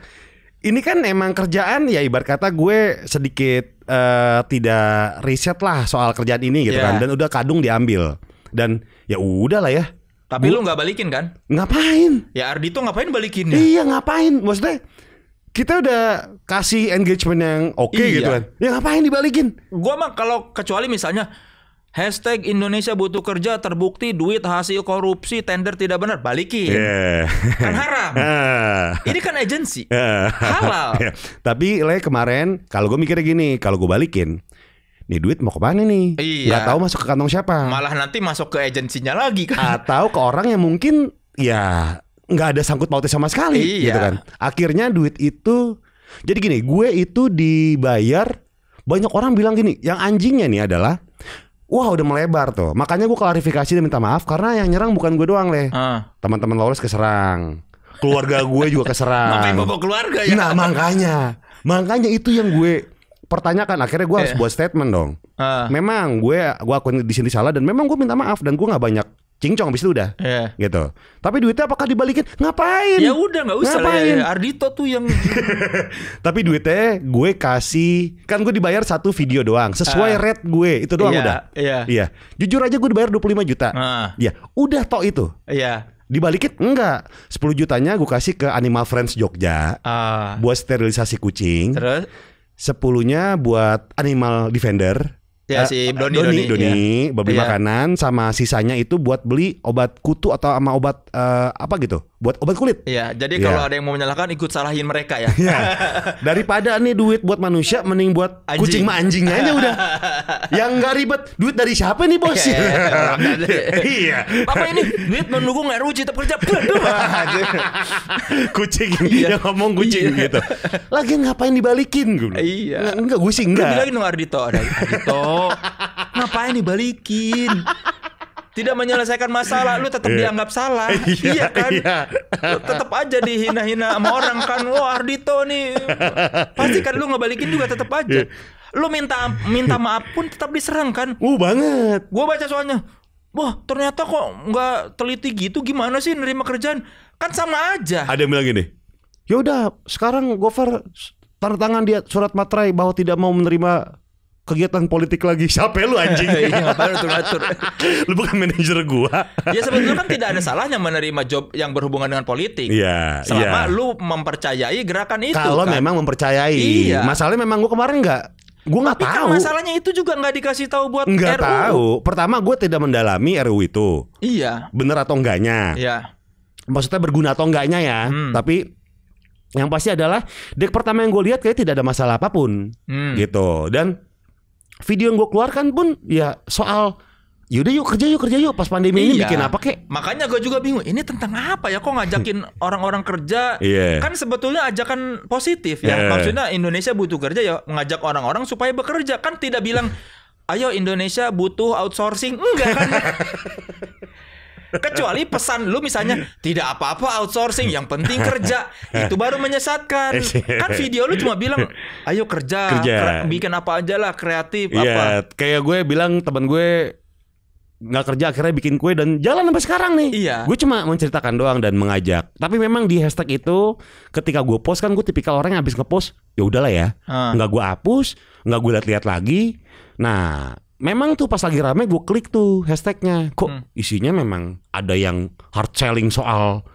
ini kan emang kerjaan ya ibarat kata gue sedikit uh, tidak riset lah soal kerjaan ini gitu yeah. kan dan udah kadung diambil dan ya udah lah ya tapi Bu, lu nggak balikin kan? Ngapain? Ya Ardi tuh ngapain balikinnya? Iya ngapain? Maksudnya kita udah kasih engagement yang oke okay iya. gitu kan. Ya ngapain dibalikin? Gua mah kalau kecuali misalnya Hashtag Indonesia butuh kerja terbukti duit hasil korupsi tender tidak benar balikin yeah. kan haram ah. ini kan agensi ah. halal yeah. tapi le kemarin kalau gue mikirnya gini kalau gue balikin nih duit mau ke mana nih iya. Gak tahu masuk ke kantong siapa malah nanti masuk ke agensinya lagi kan atau ke orang yang mungkin ya nggak ada sangkut pautnya sama sekali gitu iya. gitu kan. Akhirnya duit itu jadi gini, gue itu dibayar banyak orang bilang gini, yang anjingnya nih adalah Wah udah melebar tuh Makanya gue klarifikasi dan minta maaf Karena yang nyerang bukan gue doang leh uh. Teman-teman Lawless keserang Keluarga gue juga keserang Ngapain bawa keluarga ya Nah makanya Makanya itu yang gue pertanyakan akhirnya gue harus yeah. buat statement dong. Uh. Memang gue gue akuin di sini salah dan memang gue minta maaf dan gue nggak banyak cincong habis itu udah yeah. gitu tapi duitnya apakah dibalikin ngapain ya udah nggak usah ya. ngapain ya, Ardito tuh yang tapi duitnya gue kasih kan gue dibayar satu video doang sesuai uh, rate gue itu doang yeah, udah iya yeah. iya jujur aja gue dibayar 25 juta uh. yeah. Iya. udah tok itu iya yeah. Dibalikin enggak 10 jutanya gue kasih ke Animal Friends Jogja uh. Buat sterilisasi kucing Terus Sepuluhnya buat Animal Defender Ya eh, si eh, Doni Doni, Doni, Doni ya. beli iya. makanan sama sisanya itu buat beli obat kutu atau sama obat uh, apa gitu, buat obat kulit. Iya, jadi iya. kalau ada yang mau menyalahkan ikut salahin mereka ya. Iya. Daripada nih duit buat manusia mending buat anjing. kucing mah anjingnya aja udah. yang gak ribet, duit dari siapa nih bos? Iya. iya apa ini? Duit menunggu mendukung rugi, Cipta Kerja. kucing iya. yang ngomong kucing gitu. Lagi ngapain dibalikin gue? Iya. Enggak, gue sih enggak. Bilangin dong Ardito, Ardito. Oh, Ngapain dibalikin? Tidak menyelesaikan masalah, lu tetap iya. dianggap salah. Yeah, iya kan? Yeah. tetap aja dihina-hina sama orang kan. Wah, Ardito nih. Pasti kan lu ngebalikin juga tetap aja. Iya. Lu minta minta maaf pun tetap diserang kan? Uh, banget. Gua baca soalnya. Wah, ternyata kok nggak teliti gitu gimana sih nerima kerjaan? Kan sama aja. Ada yang bilang gini. Yaudah, sekarang Gofar tanda tangan dia surat materai bahwa tidak mau menerima kegiatan politik lagi siapa lu anjing iya ngapain atur lu bukan manajer gua ya sebetulnya kan tidak ada salahnya menerima job yang berhubungan dengan politik iya selama yeah. lu mempercayai gerakan itu kalau kan? memang mempercayai iya. masalahnya memang gua kemarin nggak Gua nggak kan tahu. Kan masalahnya itu juga nggak dikasih tahu buat nggak RU. tahu. Pertama gua tidak mendalami RU itu. Iya. Bener atau enggaknya. Iya. Maksudnya berguna atau enggaknya ya. Hmm. Tapi yang pasti adalah dek pertama yang gue lihat kayak tidak ada masalah apapun hmm. gitu dan video yang gue keluarkan pun ya soal Yaudah yuk kerja yuk kerja yuk pas pandemi iya. ini bikin apa kek? Makanya gue juga bingung ini tentang apa ya kok ngajakin orang-orang kerja? Yeah. Kan sebetulnya ajakan positif ya. Yeah. Maksudnya Indonesia butuh kerja ya mengajak orang-orang supaya bekerja kan tidak bilang ayo Indonesia butuh outsourcing enggak kan? Kecuali pesan lu misalnya tidak apa-apa outsourcing, yang penting kerja. Itu baru menyesatkan. Kan video lu cuma bilang, "Ayo kerja, kerja. bikin apa aja lah, kreatif yeah, apa." kayak gue bilang teman gue nggak kerja akhirnya bikin kue dan jalan sampai sekarang nih. Iya. Gue cuma menceritakan doang dan mengajak. Tapi memang di hashtag itu ketika gue post kan gue tipikal orang yang habis ngepost ya udahlah ya. Ah. Nggak gue hapus, nggak gue lihat-lihat lagi. Nah memang tuh pas lagi rame gue klik tuh hashtagnya kok hmm. isinya memang ada yang hard selling soal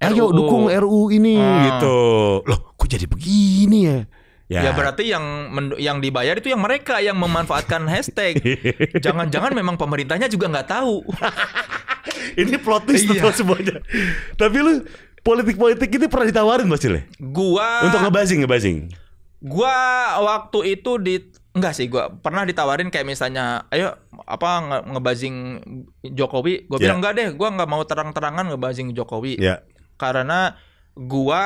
ayo dukung RU ini hmm. gitu loh kok jadi begini ya Ya. ya berarti yang yang dibayar itu yang mereka yang memanfaatkan hashtag. Jangan-jangan memang pemerintahnya juga nggak tahu. ini plot twist iya. semuanya. Tapi lu politik-politik ini pernah ditawarin masih le? Gua Untuk ngebazing ngebazing. Gua waktu itu di Enggak sih, gue pernah ditawarin kayak misalnya, ayo apa nge ngebazing Jokowi. Gue yeah. bilang iya. enggak deh, gue nggak mau terang-terangan ngebazing Jokowi. Yeah. Karena gue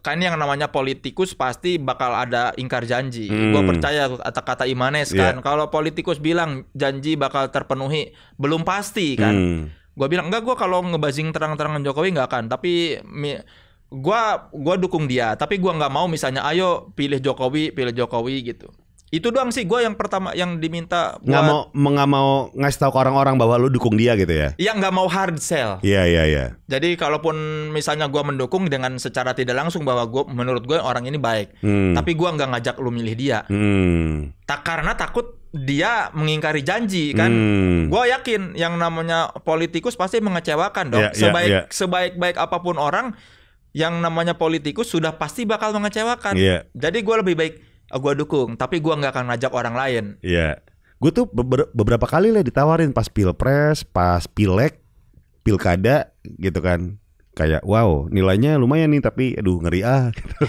kan yang namanya politikus pasti bakal ada ingkar janji. Hmm. Gue percaya kata-kata Imanes yeah. kan. Kalau politikus bilang janji bakal terpenuhi, belum pasti kan. Hmm. Gue bilang enggak, gue kalau ngebazing terang-terangan Jokowi enggak kan Tapi gue gua dukung dia. Tapi gue nggak mau misalnya, ayo pilih Jokowi, pilih Jokowi gitu itu doang sih gue yang pertama yang diminta nggak mau nggak mau ngasih tahu ke orang-orang bahwa lu dukung dia gitu ya? Iya nggak mau hard sell. Iya yeah, iya iya. Jadi kalaupun misalnya gue mendukung dengan secara tidak langsung bahwa gue menurut gue orang ini baik, hmm. tapi gue nggak ngajak lu milih dia. Hmm. Tak karena takut dia mengingkari janji kan hmm. gue yakin yang namanya politikus pasti mengecewakan dong yeah, iya, sebaik yeah. sebaik baik apapun orang yang namanya politikus sudah pasti bakal mengecewakan yeah. jadi gue lebih baik Oh, gue dukung tapi gue nggak akan ngajak orang lain iya yeah. gue tuh beber beberapa kali lah ditawarin pas pilpres pas pilek pilkada gitu kan kayak wow nilainya lumayan nih tapi aduh ngeri ah gitu.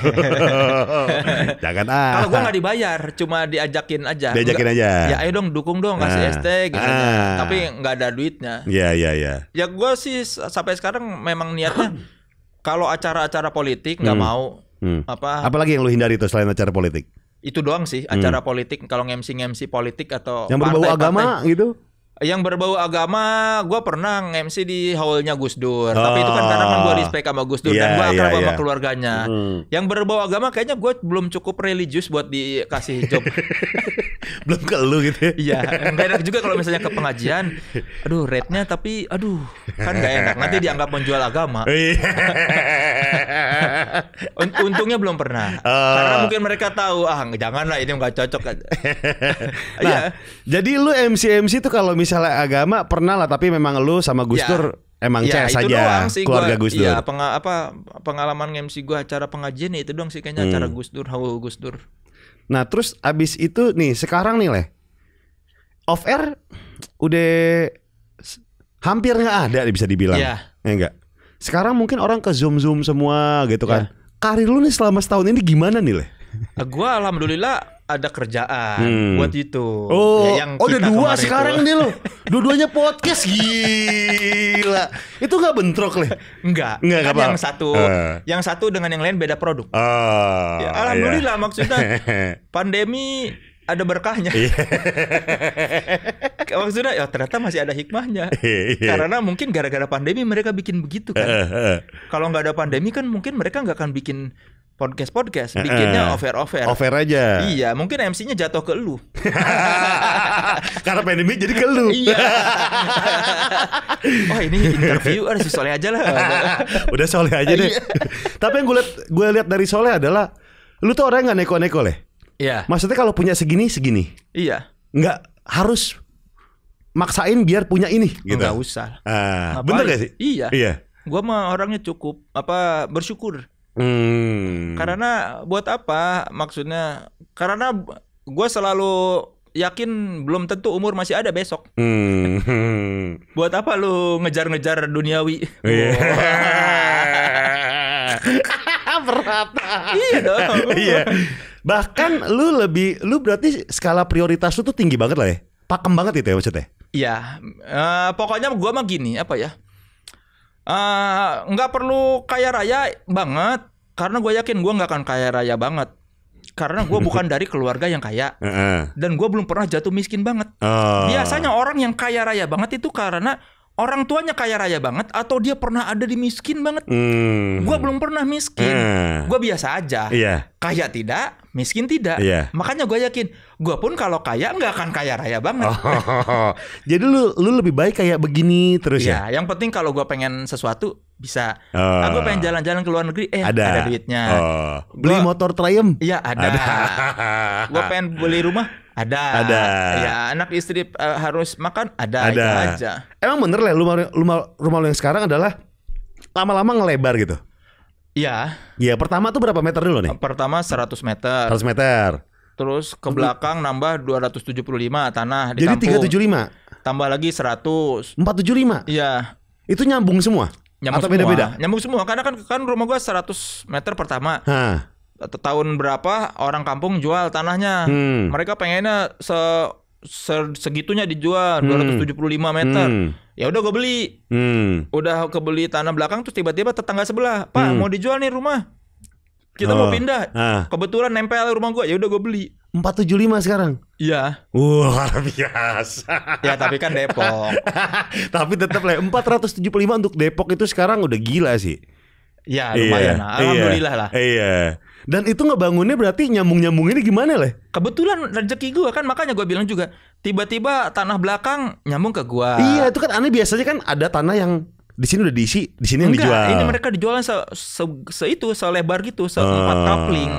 jangan ah kalau gue nggak dibayar cuma diajakin aja diajakin aja ya ayo dong dukung dong kasih ah. ST gitu kan. ah. tapi nggak ada duitnya iya iya iya ya, ya, ya. ya gue sih sampai sekarang memang niatnya kalau acara-acara politik nggak hmm. mau hmm. apa apalagi yang lu hindari tuh selain acara politik itu doang sih hmm. acara hmm. politik kalau ngemsi-ngemsi politik atau yang berbau agama gitu yang berbau agama, gue pernah MC di hallnya Gus Dur. Oh. Tapi itu kan karena kan gue ah. respect sama Gus Dur yeah, dan gue akrab yeah, sama yeah. keluarganya. Hmm. Yang berbau agama kayaknya gue belum cukup religius buat dikasih job. belum ke lu gitu ya? Iya, gak enak juga kalau misalnya ke pengajian. Aduh, rednya, tapi aduh kan gak enak. Nanti dianggap menjual agama. Iya. Untungnya belum pernah. Uh. Karena mungkin mereka tahu, ah janganlah ini nggak cocok. Iya. nah, ya. Jadi lu MC-MC tuh kalau misalnya agama pernah lah tapi memang lu sama Gus ya. Dur ya. emang ya, CS saja keluarga Gus iya, Dur. apa pengalaman MC gua acara pengajian ya itu doang sih kayaknya hmm. acara Gus Dur, hawa Gus Dur. Nah, terus abis itu nih sekarang nih leh. Off air udah hampir nggak ada bisa dibilang. Iya. Ya enggak. Sekarang mungkin orang ke zoom-zoom semua gitu kan. Iya. Karir lu nih selama setahun ini gimana nih leh? Ah, gua alhamdulillah ada kerjaan hmm. buat itu. Oh, ya, yang oh udah dua sekarang itu. nih lo. Dua-duanya podcast gila. Itu nggak bentrok leh? Enggak. Enggak kan apa. yang satu, uh. yang satu dengan yang lain beda produk. Uh, ya, iya. alhamdulillah yeah. maksudnya pandemi ada berkahnya. Yeah. Maksudnya ya ternyata masih ada hikmahnya. Yeah. Iya. Karena mungkin gara-gara pandemi mereka bikin begitu kan. Uh, uh. Kalau nggak ada pandemi kan mungkin mereka nggak akan bikin podcast podcast bikinnya uh, over over over aja iya mungkin MC-nya jatuh ke lu karena pandemi jadi ke lu iya oh ini interview ada si Soleh aja lah udah Soleh aja deh iya. tapi yang gue liat gue lihat dari Soleh adalah lu tuh orang nggak neko-neko leh iya maksudnya kalau punya segini segini iya nggak harus maksain biar punya ini gitu nggak usah uh, bener gak sih iya iya gue mah orangnya cukup apa bersyukur Hmm. Karena buat apa? Maksudnya karena gue selalu yakin belum tentu umur masih ada besok. Hmm. buat apa lu ngejar-ngejar duniawi? Yeah. Berat. iya dong. iya. Bahkan lu lebih lu berarti skala prioritas lu tuh tinggi banget lah ya. Pakem banget itu ya maksudnya. Iya, uh, pokoknya gue mah gini apa ya? Eh, nggak uh, perlu kaya raya banget karena gue yakin gue nggak akan kaya raya banget karena gue bukan dari keluarga yang kaya dan gue belum pernah jatuh miskin banget. Oh. Biasanya orang yang kaya raya banget itu karena orang tuanya kaya raya banget atau dia pernah ada di miskin banget. Hmm. Gua belum pernah miskin. Hmm. Gua biasa aja. Iya. Kaya tidak, miskin tidak. Iya. Makanya gue yakin, gua pun kalau kaya nggak akan kaya raya banget. Oh, Jadi lu lu lebih baik kayak begini terus ya. ya? yang penting kalau gue pengen sesuatu bisa. Oh. Nah, pengen jalan-jalan ke luar negeri, eh ada, ada duitnya. Oh. Beli gua, motor Triumph? Iya, ada. ada. gua pengen beli rumah ada. Ada. Ya, anak istri uh, harus makan ada, ada. aja. Emang bener lah rumah, rumah rumah lu yang sekarang adalah lama-lama ngelebar gitu. Iya. Iya, pertama tuh berapa meter dulu nih? Pertama 100 meter. 100 meter. Terus ke belakang nambah 275 tanah di Jadi 375. Tambah lagi 100. 475. Iya. Itu nyambung semua. Nyambung Atau beda-beda? Nyambung semua karena kan kan rumah gua 100 meter pertama. Hah tahun berapa orang kampung jual tanahnya. Hmm. Mereka pengennya se, se segitunya dijual hmm. 275 meter. Hmm. Ya udah gue beli. Hmm. Udah kebeli tanah belakang terus tiba-tiba tetangga sebelah, "Pak, hmm. mau dijual nih rumah." Kita oh. mau pindah. Ah. Kebetulan nempel rumah gue, ya udah gue beli. 475 sekarang. Iya. Wah, luar biasa. ya, tapi kan Depok. tapi tetap lah 475 untuk Depok itu sekarang udah gila sih. Ya, lumayan iya, iya, Alhamdulillah iya, lah. Iya. Dan itu ngebangunnya berarti nyambung-nyambung ini gimana leh? Kebetulan rezeki gue kan makanya gue bilang juga tiba-tiba tanah belakang nyambung ke gue. Iya itu kan aneh biasanya kan ada tanah yang di sini udah diisi, di sini yang Enggak, dijual. Ini mereka dijual se, se, se itu selebar gitu, empat uh. Ah. kapling.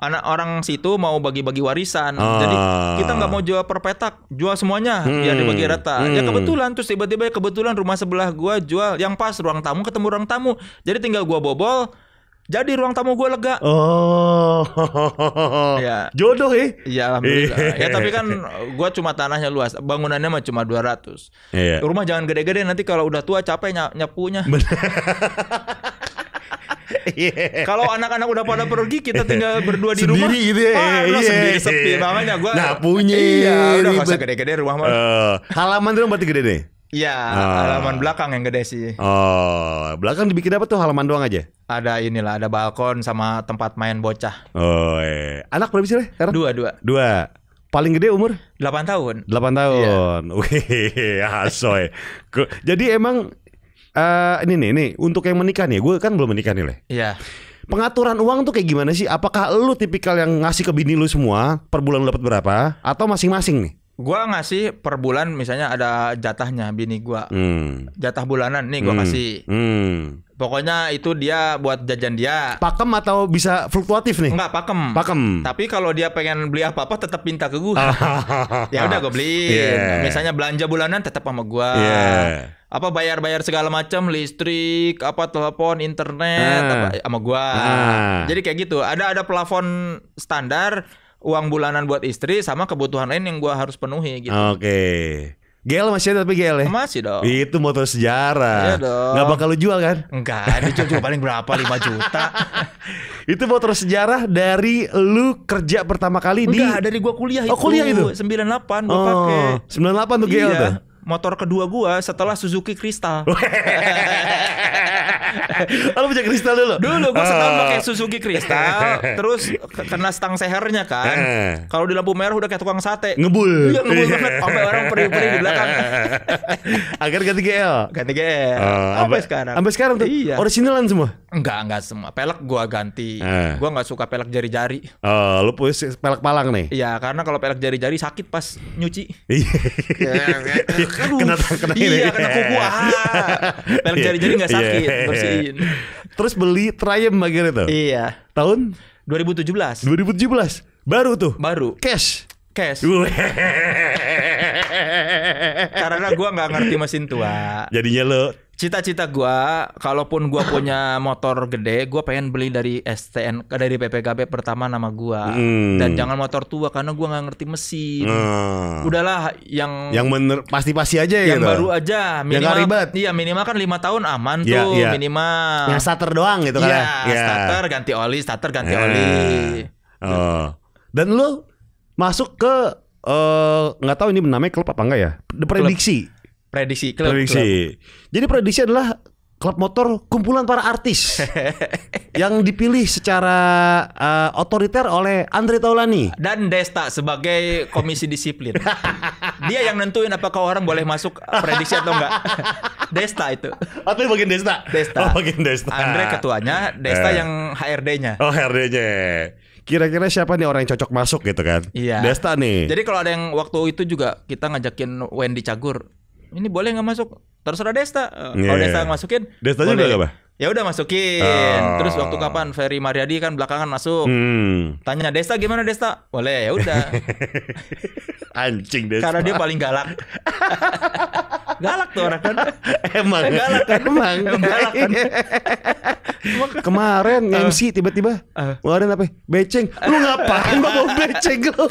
Anak orang situ mau bagi-bagi warisan, uh. jadi ah. kita nggak mau jual per petak, jual semuanya hmm. biar dibagi rata. Ya, hmm. Ya kebetulan terus tiba-tiba kebetulan rumah sebelah gua jual yang pas ruang tamu ketemu ruang tamu, jadi tinggal gua bobol jadi ruang tamu gue lega. Oh. ya. Jodoh eh. Iya alhamdulillah. ya tapi kan gue cuma tanahnya luas, bangunannya mah cuma 200. Iya. Rumah jangan gede-gede nanti kalau udah tua capek nyap nyapunya. yeah. Kalau anak-anak udah pada pergi, kita tinggal berdua di sendiri rumah. Gitu ya. Ah, yeah. Iya. sendiri sepi yeah. makanya gua. Nah, punya. Iya, udah gak usah gede-gede rumah mah. Uh, halaman tuh berarti gede deh. Iya, uh. halaman belakang yang gede sih. Oh, belakang dibikin apa tuh? Halaman doang aja? Ada inilah, ada balkon sama tempat main bocah. Oh, eh. anak berapa sih leh? Dua, dua. Dua. Paling gede umur? 8 tahun. 8 iya. tahun. Iya. Wih, asoy. Jadi emang uh, ini nih, ini untuk yang menikah nih, gue kan belum menikah nih, Le. Iya. Pengaturan uang tuh kayak gimana sih? Apakah lu tipikal yang ngasih ke bini lu semua per bulan lu dapat berapa atau masing-masing nih? gua ngasih per bulan misalnya ada jatahnya bini gua. Hmm. Jatah bulanan nih gua hmm. kasih. Hmm. Pokoknya itu dia buat jajan dia. Pakem atau bisa fluktuatif nih? Enggak, pakem. Pakem. Tapi kalau dia pengen beli apa-apa tetap minta ke gua. ya udah gua beli. Yeah. Misalnya belanja bulanan tetap sama gua. Yeah. Apa bayar-bayar segala macam listrik, apa telepon, internet, ah. apa sama gua. Ah. Jadi kayak gitu. Ada ada plafon standar uang bulanan buat istri sama kebutuhan lain yang gue harus penuhi gitu. Oke. Okay. Gel masih ada tapi gel ya? Masih dong Itu motor sejarah Iya dong Gak bakal lu jual kan? Enggak, dijual juga paling berapa? 5 juta Itu motor sejarah dari lu kerja pertama kali Enggak, di Enggak, dari gua kuliah itu Oh kuliah itu? 98 gua oh, pake 98 tuh gel iya. tuh? motor kedua gua setelah Suzuki Crystal. Lalu punya Crystal dulu. Dulu gua setahun oh. pakai Suzuki Crystal, terus kena stang sehernya kan. Eh. Kalau di lampu merah udah kayak tukang sate. Ngebul. Iya ngebul iya. banget. Sampai orang perih-perih di belakang. Agar ganti GL. Ganti GL. Oh, sampai sekarang. Sampai sekarang tuh. Iya. Originalan semua. Enggak, enggak semua. Pelek gua ganti. Eh. Gua nggak suka pelek jari-jari. Oh, lu punya pelek palang nih. Iya, karena kalau pelek jari-jari sakit pas nyuci. Iya. Ya, aduh, kena kena ini. Iya, kena kuku. Ah. Pelek iya. jari-jari nggak iya. sakit, bersihin. Terus beli Triumph bagian itu. Iya. Tahun 2017. 2017. Baru tuh. Baru. Cash. Cash. Karena gua nggak ngerti mesin tua. Jadinya lo cita-cita gua kalaupun gua punya motor gede, gua pengen beli dari STN eh, dari PPKB pertama nama gua. Hmm. Dan jangan motor tua karena gua nggak ngerti mesin. Hmm. Udahlah yang yang bener pasti-pasti aja ya. Yang gitu. baru aja. Minimal, yang ribet. Iya minimal kan lima tahun aman iya, tuh yeah. minimal. Yang starter doang gitu kan? Iya yeah. Iya. starter ganti oli, starter ganti yeah. oli. Oh. Dan lu masuk ke Eh, nggak uh, tahu ini namanya klub apa enggak ya? Prediksi. Klub. Prediksi klub. Prediksi. Klub. Jadi prediksi adalah klub motor kumpulan para artis yang dipilih secara uh, otoriter oleh Andre Taulani dan Desta sebagai komisi disiplin. Dia yang nentuin apakah orang boleh masuk prediksi atau enggak. Desta itu. Atau bagian Desta. Desta. Oh, bagian Desta. Andre ketuanya, Desta eh. yang HRD-nya. Oh, HRD-nya kira-kira siapa nih orang yang cocok masuk gitu kan? Iya. Desta nih. Jadi kalau ada yang waktu itu juga kita ngajakin Wendy Cagur, ini boleh nggak masuk? Terserah Desta. Yeah. Kalau iya, Desta iya. masukin, Desta juga apa? Ya udah masukin. Oh. Terus waktu kapan Ferry Mariadi kan belakangan masuk. Hmm. Tanya Desta gimana Desta? Boleh ya udah. Anjing Desta. Karena dia paling galak. galak tuh orang kan. emang. Galak kan. Emang. emang galak kan. Kemarin uh, eh. MC tiba-tiba. Uh. Eh. Kemarin apa? Beceng. Lu ngapain bawa beceng lu?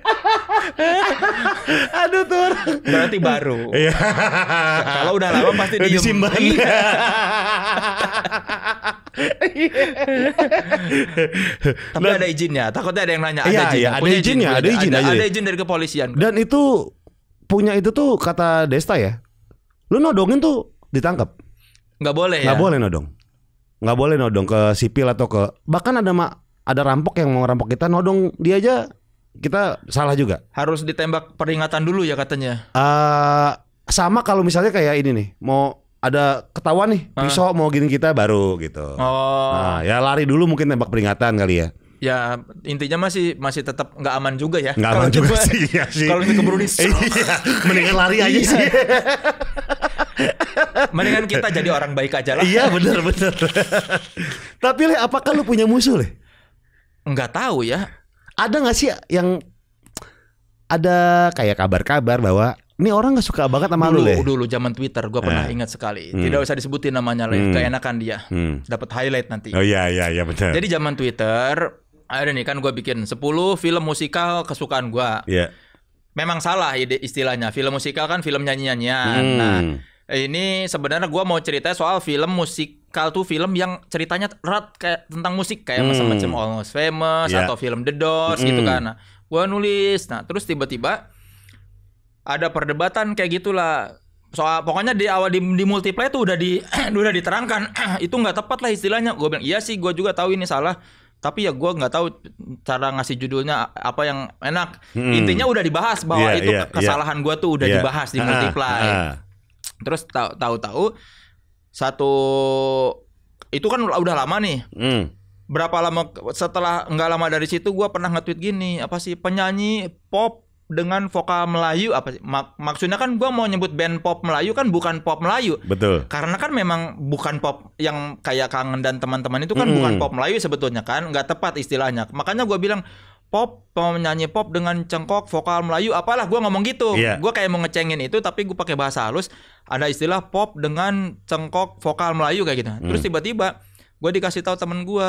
Aduh tur. Berarti baru. Iya. Kalau udah lama pasti diem. Disimpan. Iya. iya. Tapi dan, ada izinnya. Takutnya ada yang nanya. Iya, ada iya, izin. Iya, ada izinnya. Izin, ada, ada izin. Ada, ada, izin dari kepolisian. Dan itu punya itu tuh kata Desta ya. Lu nodongin tuh ditangkap. Gak boleh Gak ya. boleh nodong. Gak boleh nodong ke sipil atau ke bahkan ada mak ada rampok yang mau rampok kita nodong dia aja kita salah juga. Harus ditembak peringatan dulu ya katanya. Uh, sama kalau misalnya kayak ini nih, mau ada ketahuan nih, uh. pisau mau gini kita baru gitu. Oh. Nah, ya lari dulu mungkin tembak peringatan kali ya. Ya intinya masih masih tetap nggak aman juga ya. Nggak aman juga sih. Ya sih. Kalau dikeburu di iya, mendingan lari aja iya. sih. mendingan kita jadi orang baik aja lah. Iya benar benar. Tapi leh, apakah lu punya musuh leh? Nggak tahu ya ada nggak sih yang ada kayak kabar-kabar bahwa ini orang gak suka banget sama dulu, lu ya? Dulu zaman Twitter gue pernah eh. ingat sekali. Hmm. Tidak usah disebutin namanya lah, hmm. keenakan dia. Hmm. Dapat highlight nanti. Oh iya iya iya betul. Jadi zaman Twitter ada nih kan gue bikin 10 film musikal kesukaan gue. Iya. Yeah. Memang salah ide istilahnya. Film musikal kan film nyanyi-nyanyian. Hmm. Nah, ini sebenarnya gue mau cerita soal film musik tuh film yang ceritanya erat kayak tentang musik kayak hmm. macam-macam Almost Famous yeah. atau film The Doors gitu hmm. gitu kan. Nah, gua nulis. Nah, terus tiba-tiba ada perdebatan kayak gitulah. Soal pokoknya di awal di, di multiplay tuh udah di udah diterangkan itu nggak tepat lah istilahnya. gua bilang, "Iya sih, gua juga tahu ini salah." Tapi ya gue nggak tahu cara ngasih judulnya apa yang enak. Hmm. Intinya udah dibahas bahwa yeah, itu yeah, iya. kesalahan yeah. gue tuh udah yeah. dibahas di multiply. Uh, uh. Terus tahu-tahu satu itu kan udah lama nih. Hmm. Berapa lama setelah nggak lama dari situ gue pernah nge-tweet gini apa sih penyanyi pop dengan vokal Melayu apa sih? Mak maksudnya kan gue mau nyebut band pop Melayu kan bukan pop Melayu. Betul. Karena kan memang bukan pop yang kayak kangen dan teman-teman itu kan -hmm. bukan pop Melayu sebetulnya kan nggak tepat istilahnya. Makanya gue bilang pop penyanyi pop dengan cengkok vokal Melayu apalah Gua ngomong gitu yeah. gue kayak mau ngecengin itu tapi gue pakai bahasa halus ada istilah pop dengan cengkok vokal Melayu kayak gitu terus hmm. tiba-tiba gue dikasih tahu temen gue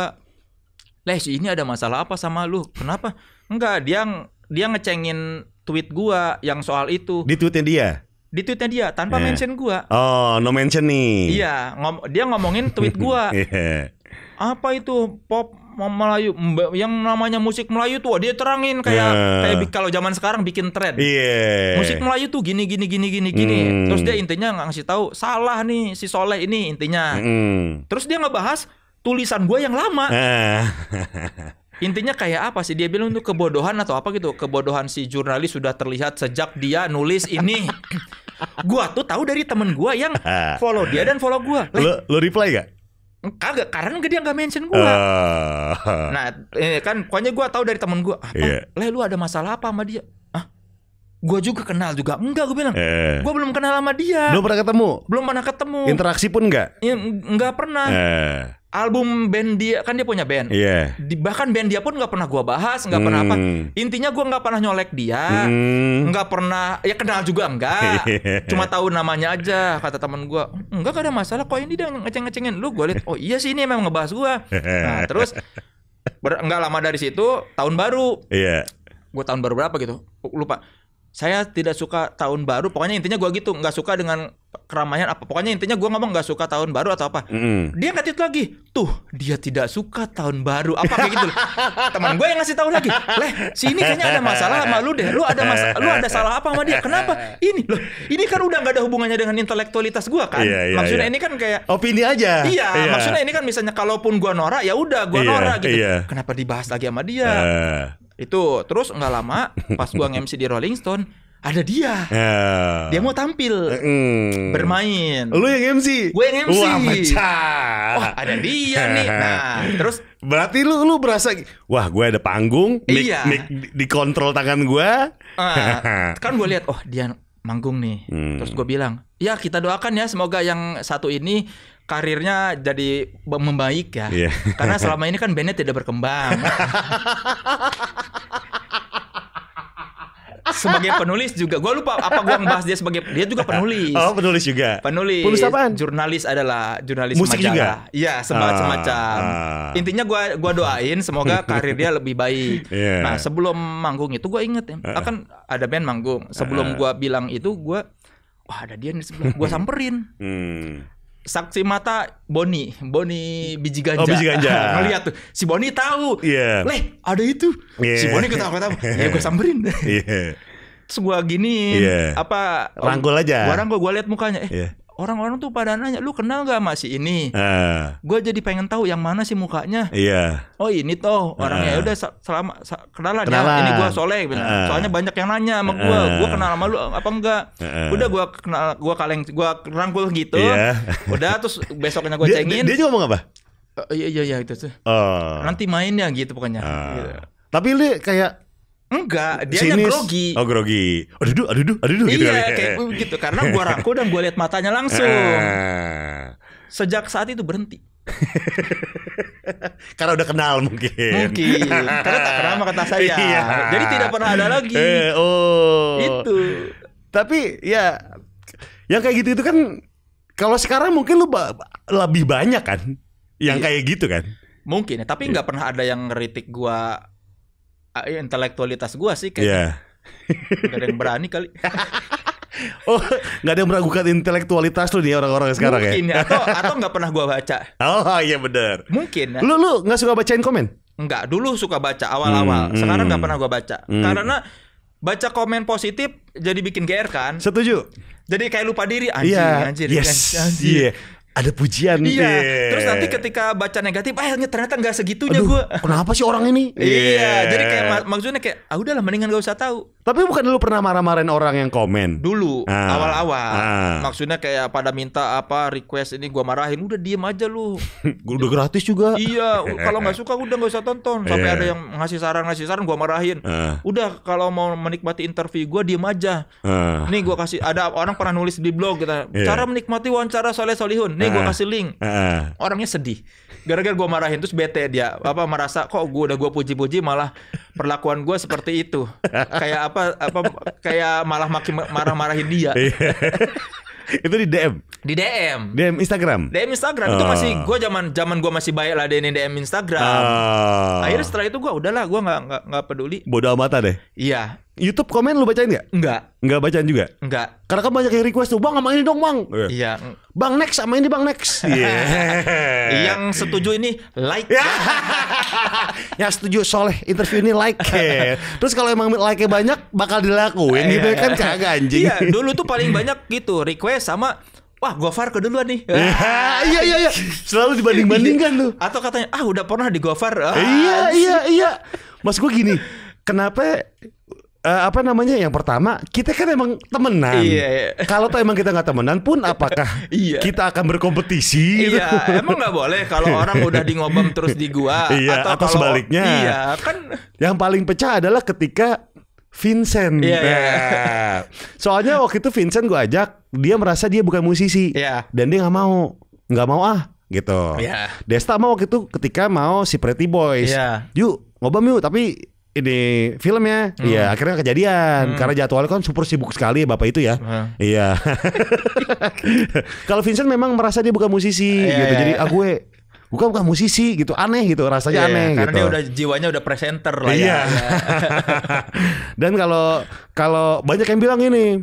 leh si ini ada masalah apa sama lu kenapa enggak dia dia ngecengin tweet gue yang soal itu di tweetnya dia di tweetnya dia tanpa yeah. mention gue oh no mention nih iya ngom dia ngomongin tweet gue yeah. apa itu pop Melayu yang namanya musik Melayu tuh dia terangin kayak yeah. kayak kalau zaman sekarang bikin tren. Yeah. Musik Melayu tuh gini gini gini gini gini. Hmm. Terus dia intinya nggak ngasih tahu salah nih si Soleh ini intinya. Mm. Terus dia nggak bahas tulisan gue yang lama. Nah. intinya kayak apa sih dia bilang tuh kebodohan atau apa gitu kebodohan si jurnalis sudah terlihat sejak dia nulis ini gua tuh tahu dari temen gua yang follow dia dan follow gua lo, lo reply gak Kagak, karena dia nggak mention gue. Uh, ah. nah, eh, kan pokoknya gue tahu dari temen gue. Apa? Yeah. Iya. Leh, lu ada masalah apa sama dia? Gue juga kenal juga. Enggak gue bilang. Eh. Gue belum kenal sama dia. Belum pernah ketemu. Belum pernah ketemu. Interaksi pun enggak? Ya, enggak pernah. Eh. Album band dia kan dia punya band. yeah. Di, Bahkan band dia pun enggak pernah gue bahas, enggak hmm. pernah apa. Hmm. Intinya gue enggak pernah nyolek dia, hmm. enggak pernah ya kenal juga enggak. Iya. Cuma tahu namanya aja kata teman gue. Enggak ada masalah. Kok ini dia ngeceng-ngecengin lu? Gue lihat Oh iya sih ini emang ngebahas gue. Nah terus enggak lama dari situ tahun baru. Iya. Yeah. Gue tahun baru berapa gitu? Lupa saya tidak suka tahun baru pokoknya intinya gue gitu nggak suka dengan keramaian apa pokoknya intinya gue ngomong nggak suka tahun baru atau apa mm. dia ngatit lagi tuh dia tidak suka tahun baru apa kayak gitu teman gue yang ngasih tahu lagi leh sini kayaknya ada masalah sama lu deh lu ada masalah lu ada salah apa sama dia kenapa ini loh ini kan udah nggak ada hubungannya dengan intelektualitas gue kan yeah, yeah, maksudnya yeah. ini kan kayak opini aja iya yeah. maksudnya ini kan misalnya kalaupun gue norak ya udah gue yeah, norak gitu yeah. kenapa dibahas lagi sama dia uh. itu terus nggak lama pas gue ngemsi mc di Rolling Stone ada dia. Yeah. Dia mau tampil, mm. bermain. Lu yang MC. Gue yang MC. Wah, pecah. Wah ada dia nih. Nah, terus berarti lu lu berasa wah, gue ada panggung, mic, iya. mic dikontrol tangan gue. Uh, ah, kan gue lihat oh, dia manggung nih. Mm. Terus gue bilang, "Ya, kita doakan ya semoga yang satu ini karirnya jadi membaik ya." Yeah. Karena selama ini kan bandnya tidak berkembang sebagai penulis juga. Gue lupa apa gue bahas dia sebagai dia juga penulis. Oh penulis juga. Penulis. Penulis apaan? Jurnalis adalah jurnalis musik majalah. juga. Iya ah. semacam uh, macam. Intinya gue gua doain semoga karir dia lebih baik. yeah. Nah sebelum manggung itu gue inget ya, uh. kan ada band manggung. Sebelum uh. Ah. gue bilang itu gue wah ada dia nih sebelah. Gue samperin. hmm saksi mata Boni, Boni biji ganja. Oh, biji ganja. Ngeliat tuh. Si Boni tahu. Iya. Yeah. Leh, ada itu. Yeah. Si Boni ketawa-ketawa. ya gue samperin. Iya. yeah. Terus gue gini, yeah. apa? Rangkul aja. Gue rangkul, gue liat mukanya. Eh, yeah orang-orang tuh pada nanya lu kenal nggak si ini uh. Eh. gue jadi pengen tahu yang mana sih mukanya iya yeah. oh ini toh orangnya uh. udah selama kenalan, kenalan. ya ini gue soleh uh. soalnya banyak yang nanya sama gue uh. gue kenal sama lu apa enggak uh. udah gue kenal gue kaleng gue rangkul gitu yeah. udah terus besoknya gue cengin dia, dia ngomong apa uh, iya iya itu tuh oh. nanti mainnya gitu pokoknya uh. gitu. tapi lu kayak Enggak, dia yang grogi. Oh grogi. Aduh duh, aduh duh, aduh duh gitu. Iya, kayak gitu. Karena gua raku dan gua lihat matanya langsung. Ah. Sejak saat itu berhenti. Karena udah kenal mungkin. Mungkin. Karena tak kenal sama kata saya. Iya. Jadi tidak pernah ada lagi. Eh, oh. Itu. Tapi ya yang kayak gitu itu kan kalau sekarang mungkin lu lebih banyak kan yang iya. kayak gitu kan. Mungkin, tapi iya. nggak iya. pernah ada yang ngeritik gua Ah, iya, intelektualitas gua sih kayaknya. Yeah. Gitu. Gak ada yang berani kali. Oh, nggak ada yang meragukan intelektualitas lu dia orang-orang sekarang ya? Mungkin, ya? Mungkin atau atau nggak pernah gua baca. Oh iya bener. Mungkin. Ya. Lu lu nggak suka bacain komen? Nggak, dulu suka baca awal-awal. Hmm, sekarang nggak hmm. pernah gua baca hmm. karena baca komen positif jadi bikin GR kan? Setuju. Jadi kayak lupa diri iya. anjing yeah. anjir. Yes. Anjir. Yeah ada pujian iya yeah. terus nanti ketika baca negatif ah ternyata nggak segitunya gue kenapa sih orang ini iya yeah. jadi kayak mak maksudnya kayak ah udahlah mendingan gak usah tahu tapi bukan lu pernah marah-marahin orang yang komen? Dulu, ah. awal-awal. Ah. Maksudnya kayak pada minta apa request ini gua marahin, udah diem aja lu. gue udah gratis juga. Iya, kalau nggak suka udah nggak usah tonton. Sampai yeah. ada yang ngasih saran ngasih saran gua marahin. Ah. Udah kalau mau menikmati interview gua diem aja. Ah. Nih gua kasih ada orang pernah nulis di blog kita. Yeah. Cara menikmati wawancara Soleh Solihun. Nih gua ah. kasih link. Ah. Orangnya sedih gara-gara gue marahin terus bete dia apa merasa kok gue udah gue puji-puji malah perlakuan gue seperti itu kayak apa apa kayak malah makin marah-marahin dia iya. itu di DM di DM DM Instagram DM Instagram itu masih ah. gue zaman zaman gue masih baik lah DM DM Instagram ah. akhirnya setelah itu gue udahlah gue nggak nggak peduli bodoh mata deh iya YouTube komen lu bacain gak? Enggak. Enggak bacain juga? Enggak. Karena kan banyak yang request tuh, Bang sama ini dong Bang. Iya. iya. Bang next sama ini Bang next. Yeah. yang setuju ini like. yang setuju soleh interview ini like. Iya. Terus kalau emang like-nya banyak bakal dilakuin gitu iya. kan kagak anjing. Iya, dulu tuh paling banyak gitu request sama Wah, gue far duluan nih. Ah, iya iya iya. Selalu dibanding-bandingkan tuh. Atau katanya, ah udah pernah di gua Ah. Iya iya iya. Mas gue gini, kenapa uh, apa namanya yang pertama kita kan emang temenan. Iya. iya. Kalau tuh emang kita nggak temenan pun apakah iya. kita akan berkompetisi? Iya. Emang nggak boleh kalau orang udah di ngobam terus di gua. Iya. Atau, atau sebaliknya. Iya kan. Yang paling pecah adalah ketika Vincent. iya, iya. Nah, soalnya waktu itu Vincent gua ajak dia merasa dia bukan musisi iya. dan dia nggak mau nggak mau ah gitu. iya. Desta mau waktu itu ketika mau si Pretty Boys. iya. Yuk ngobam yuk tapi ini filmnya, iya hmm. akhirnya kejadian hmm. karena jadwalnya kan super sibuk sekali bapak itu ya, hmm. iya. Kalau Vincent memang merasa dia bukan musisi iya, gitu, iya, jadi aku iya. ah bukan bukan musisi gitu aneh gitu rasanya yeah, aneh karena gitu. dia udah jiwanya udah presenter lah yeah. ya. Dan kalau kalau banyak yang bilang ini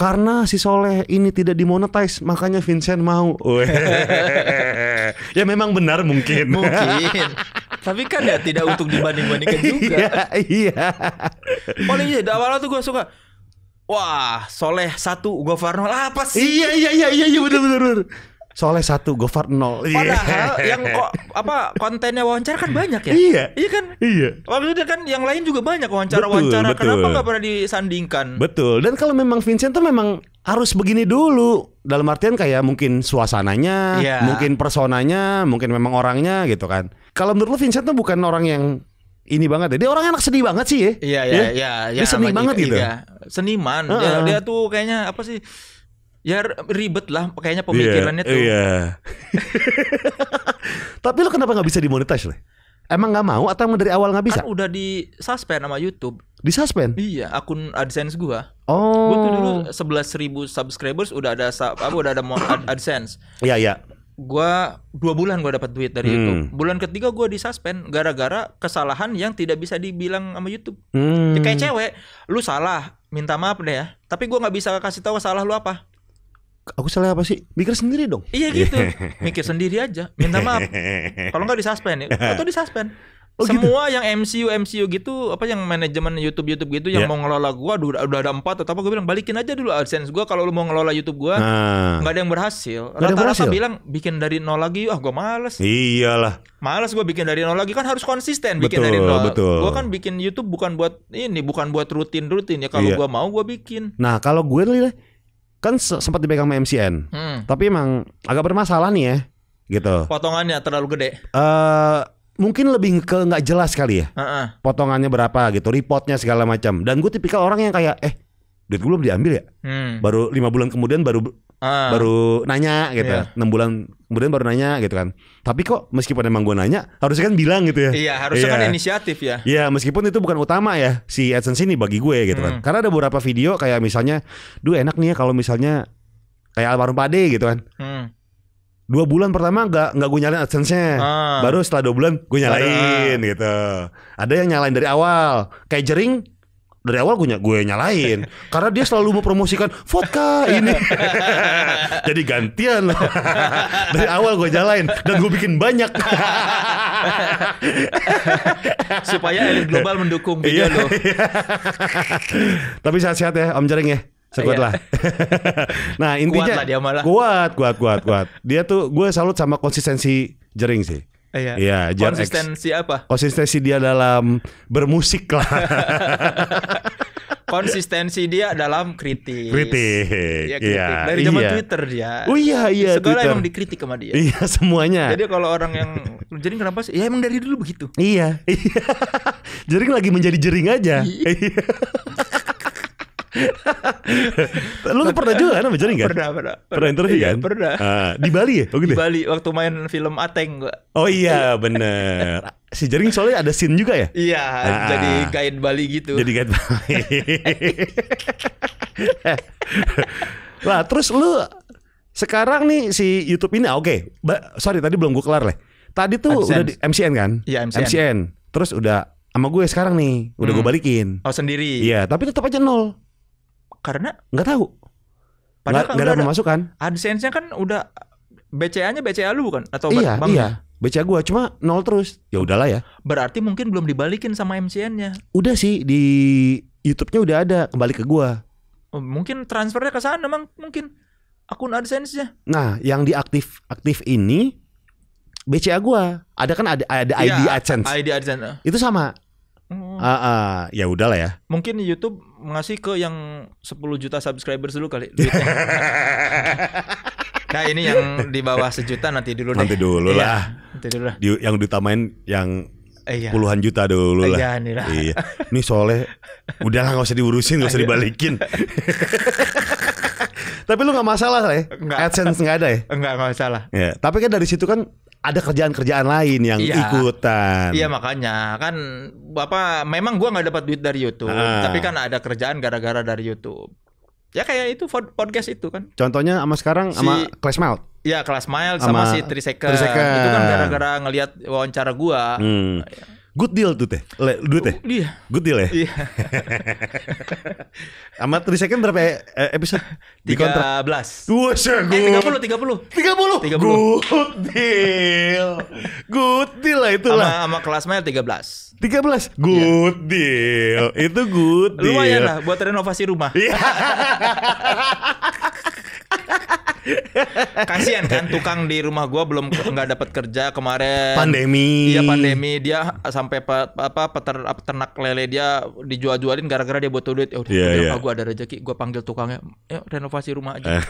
karena si Soleh ini tidak dimonetize makanya Vincent mau. ya memang benar mungkin. mungkin. Tapi kan ya tidak untuk dibanding-bandingkan iya, juga. Iya. Paling ya dari awal tuh gue suka Wah, Soleh satu, Gofar nol apa sih? Iya iya iya iya, iya benar benar. Soleh satu, Gofar nol. Iya. Padahal yang kok apa kontennya wawancara kan banyak ya? Iya. Iya kan? Iya. Waktu itu kan yang lain juga banyak wawancara-wawancara. Betul, Kenapa nggak pernah disandingkan? Betul. Dan kalau memang Vincent tuh memang harus begini dulu. Dalam artian kayak mungkin suasananya, yeah. mungkin personanya, mungkin memang orangnya gitu kan. Kalau menurut lu Vincent tuh bukan orang yang ini banget ya. Dia orang anak sedih banget sih ya. Iya iya ya? iya. Ya, dia seni banget gitu. Iya. Seniman. Uh -uh. Dia, dia tuh kayaknya apa sih? Ya ribet lah kayaknya pemikirannya yeah, tuh. Iya. Tapi lo kenapa nggak bisa dimonetize lah? Emang nggak mau atau emang dari awal nggak bisa? Kan udah di suspend sama YouTube. Di suspend? Iya, akun AdSense gua. Oh. Gua tuh oh. dulu sebelas ribu subscribers udah ada apa udah ada AdSense. Iya iya gua dua bulan gua dapat duit dari hmm. YouTube. Bulan ketiga gua suspend gara-gara kesalahan yang tidak bisa dibilang sama YouTube. Hmm. Ya, kayak cewek, lu salah, minta maaf deh ya. Tapi gua nggak bisa kasih tahu salah lu apa. Aku salah apa sih? Mikir sendiri dong. Iya gitu. Mikir sendiri aja. Minta maaf. Kalau nggak disuspend ya. Atau di suspend. Oh, gitu? Semua gitu? yang MCU MCU gitu apa yang manajemen YouTube YouTube gitu yang yeah. mau ngelola gua udah, udah ada empat atau apa gua bilang balikin aja dulu AdSense gua kalau lu mau ngelola YouTube gua ah. nggak nah. ada yang berhasil. Rata-rata bilang bikin dari nol lagi ah gua males. Iyalah. Males gua bikin dari nol lagi kan harus konsisten bikin betul, dari nol. Betul. Gua kan bikin YouTube bukan buat ini bukan buat rutin-rutin ya kalau yeah. gua mau gua bikin. Nah, kalau gue nih kan sempat dipegang sama MCN. Hmm. Tapi emang agak bermasalah nih ya gitu. Potongannya terlalu gede. Eh uh, mungkin lebih ke nggak jelas kali ya. Uh-uh. Potongannya berapa gitu, reportnya segala macam. Dan gue tipikal orang yang kayak eh duit gue belum diambil ya. Hmm. Baru lima bulan kemudian baru uh. baru nanya gitu. Yeah. Iya. 6 bulan kemudian baru nanya gitu kan. Tapi kok meskipun emang gue nanya, harusnya kan bilang gitu ya. Iya, harusnya yeah. kan inisiatif ya. Iya, meskipun itu bukan utama ya si AdSense ini bagi gue gitu kan. hmm. kan. Karena ada beberapa video kayak misalnya, duh enak nih ya kalau misalnya kayak almarhum Pade gitu kan. Hmm dua bulan pertama nggak nggak gue nyalain adsense-nya ah. baru setelah dua bulan gue nyalain ah. gitu ada yang nyalain dari awal kayak jering dari awal gue, gue nyalain karena dia selalu mempromosikan vodka ini jadi gantian lah dari awal gue nyalain dan gue bikin banyak supaya elit global mendukung video iya, lo tapi sehat-sehat ya Om Jering ya Sekuatlah. Iya. lah. nah intinya kuat lah dia malah. Kuat, kuat, kuat, kuat. Dia tuh gue salut sama konsistensi jering sih. Iya. Iya. Konsistensi X. apa? Konsistensi dia dalam bermusik lah. konsistensi dia dalam kritik. Kritik. Ya, kritik. Iya, Dari zaman iya. Twitter dia. Oh iya iya. Segala Twitter. emang dikritik sama dia. Iya semuanya. Jadi kalau orang yang jadi kenapa sih? Ya emang dari dulu begitu. Iya. iya. jering lagi menjadi jering aja. Iya. iya lu pernah juga kan sama Jaring kan? Pernah, pernah. Pernah, pernah interview iya, kan? Pernah. Uh, di Bali ya? Waktu di ya? Bali waktu main film Ateng gua. Oh iya, bener. Si Jaring soalnya ada scene juga ya? Iya, ah, jadi kain ah. Bali gitu. Jadi kain Bali. Lah, terus lu sekarang nih si YouTube ini oke. Okay. sorry tadi belum gue kelar leh Tadi tuh AdSense. udah di MCN kan? Iya, MCN. MCN. Terus udah sama gue sekarang nih, udah hmm. gue balikin. Oh, sendiri. Iya, tapi tetap aja nol karena nggak tahu. Padahal nggak ada pemasukan. AdSense-nya kan udah BCA-nya BCA lu bukan atau iya, bang iya. BCA gua cuma nol terus. Ya udahlah ya. Berarti mungkin belum dibalikin sama MCN-nya. Udah sih di YouTube-nya udah ada kembali ke gua. Oh, mungkin transfernya ke sana memang mungkin akun AdSense-nya. Nah, yang diaktif aktif ini BCA gua. Ada kan ada ada ID iya, AdSense. ID AdSense. Ah. Itu sama. Heeh, oh. Uh, ah, uh, ah. ya udahlah ya. Mungkin YouTube ngasih ke yang 10 juta subscriber dulu kali nah ini yang di bawah sejuta nanti dulu deh. dulu iya, lah. nanti dulu lah. Di, yang ditamain yang eh, iya. puluhan juta dulu lah. Iya, nih lah. Iya. Nih soalnya udahlah gak usah diurusin, gak usah iya. dibalikin. tapi lu gak masalah lah ya? Enggak. AdSense nggak ada ya? Enggak, gak masalah. Ya, tapi kan dari situ kan ada kerjaan-kerjaan lain yang iya. ikutan. Iya makanya kan bapak memang gua nggak dapat duit dari YouTube, ah. tapi kan ada kerjaan gara-gara dari YouTube. Ya kayak itu podcast itu kan. Contohnya sama sekarang sama si, Clash Mouth. Iya Clash Mile sama, sama si Triseka. Itu kan gara-gara ngelihat wawancara gua. Hmm. Iya. Good deal tuh teh, le, duit teh. Iya. Good deal ya. Iya. Sama three second berapa eh, episode? Di kontrak. 13. Wah, eh, tiga puluh, Eh, 30, 30. 30. 30. Good deal. good deal lah itulah. Amat sama kelas mail 13. 13. Good yeah. deal. Itu good deal. Lumayan lah buat renovasi rumah. Iya. Kasihan kan tukang di rumah gua belum nggak dapat kerja kemarin. Pandemi. Iya pandemi dia sampai apa apa peter, peternak lele dia dijual-jualin gara-gara dia butuh duit. Ya udah yeah, yeah. gua ada rezeki gua panggil tukangnya. Yuk renovasi rumah aja.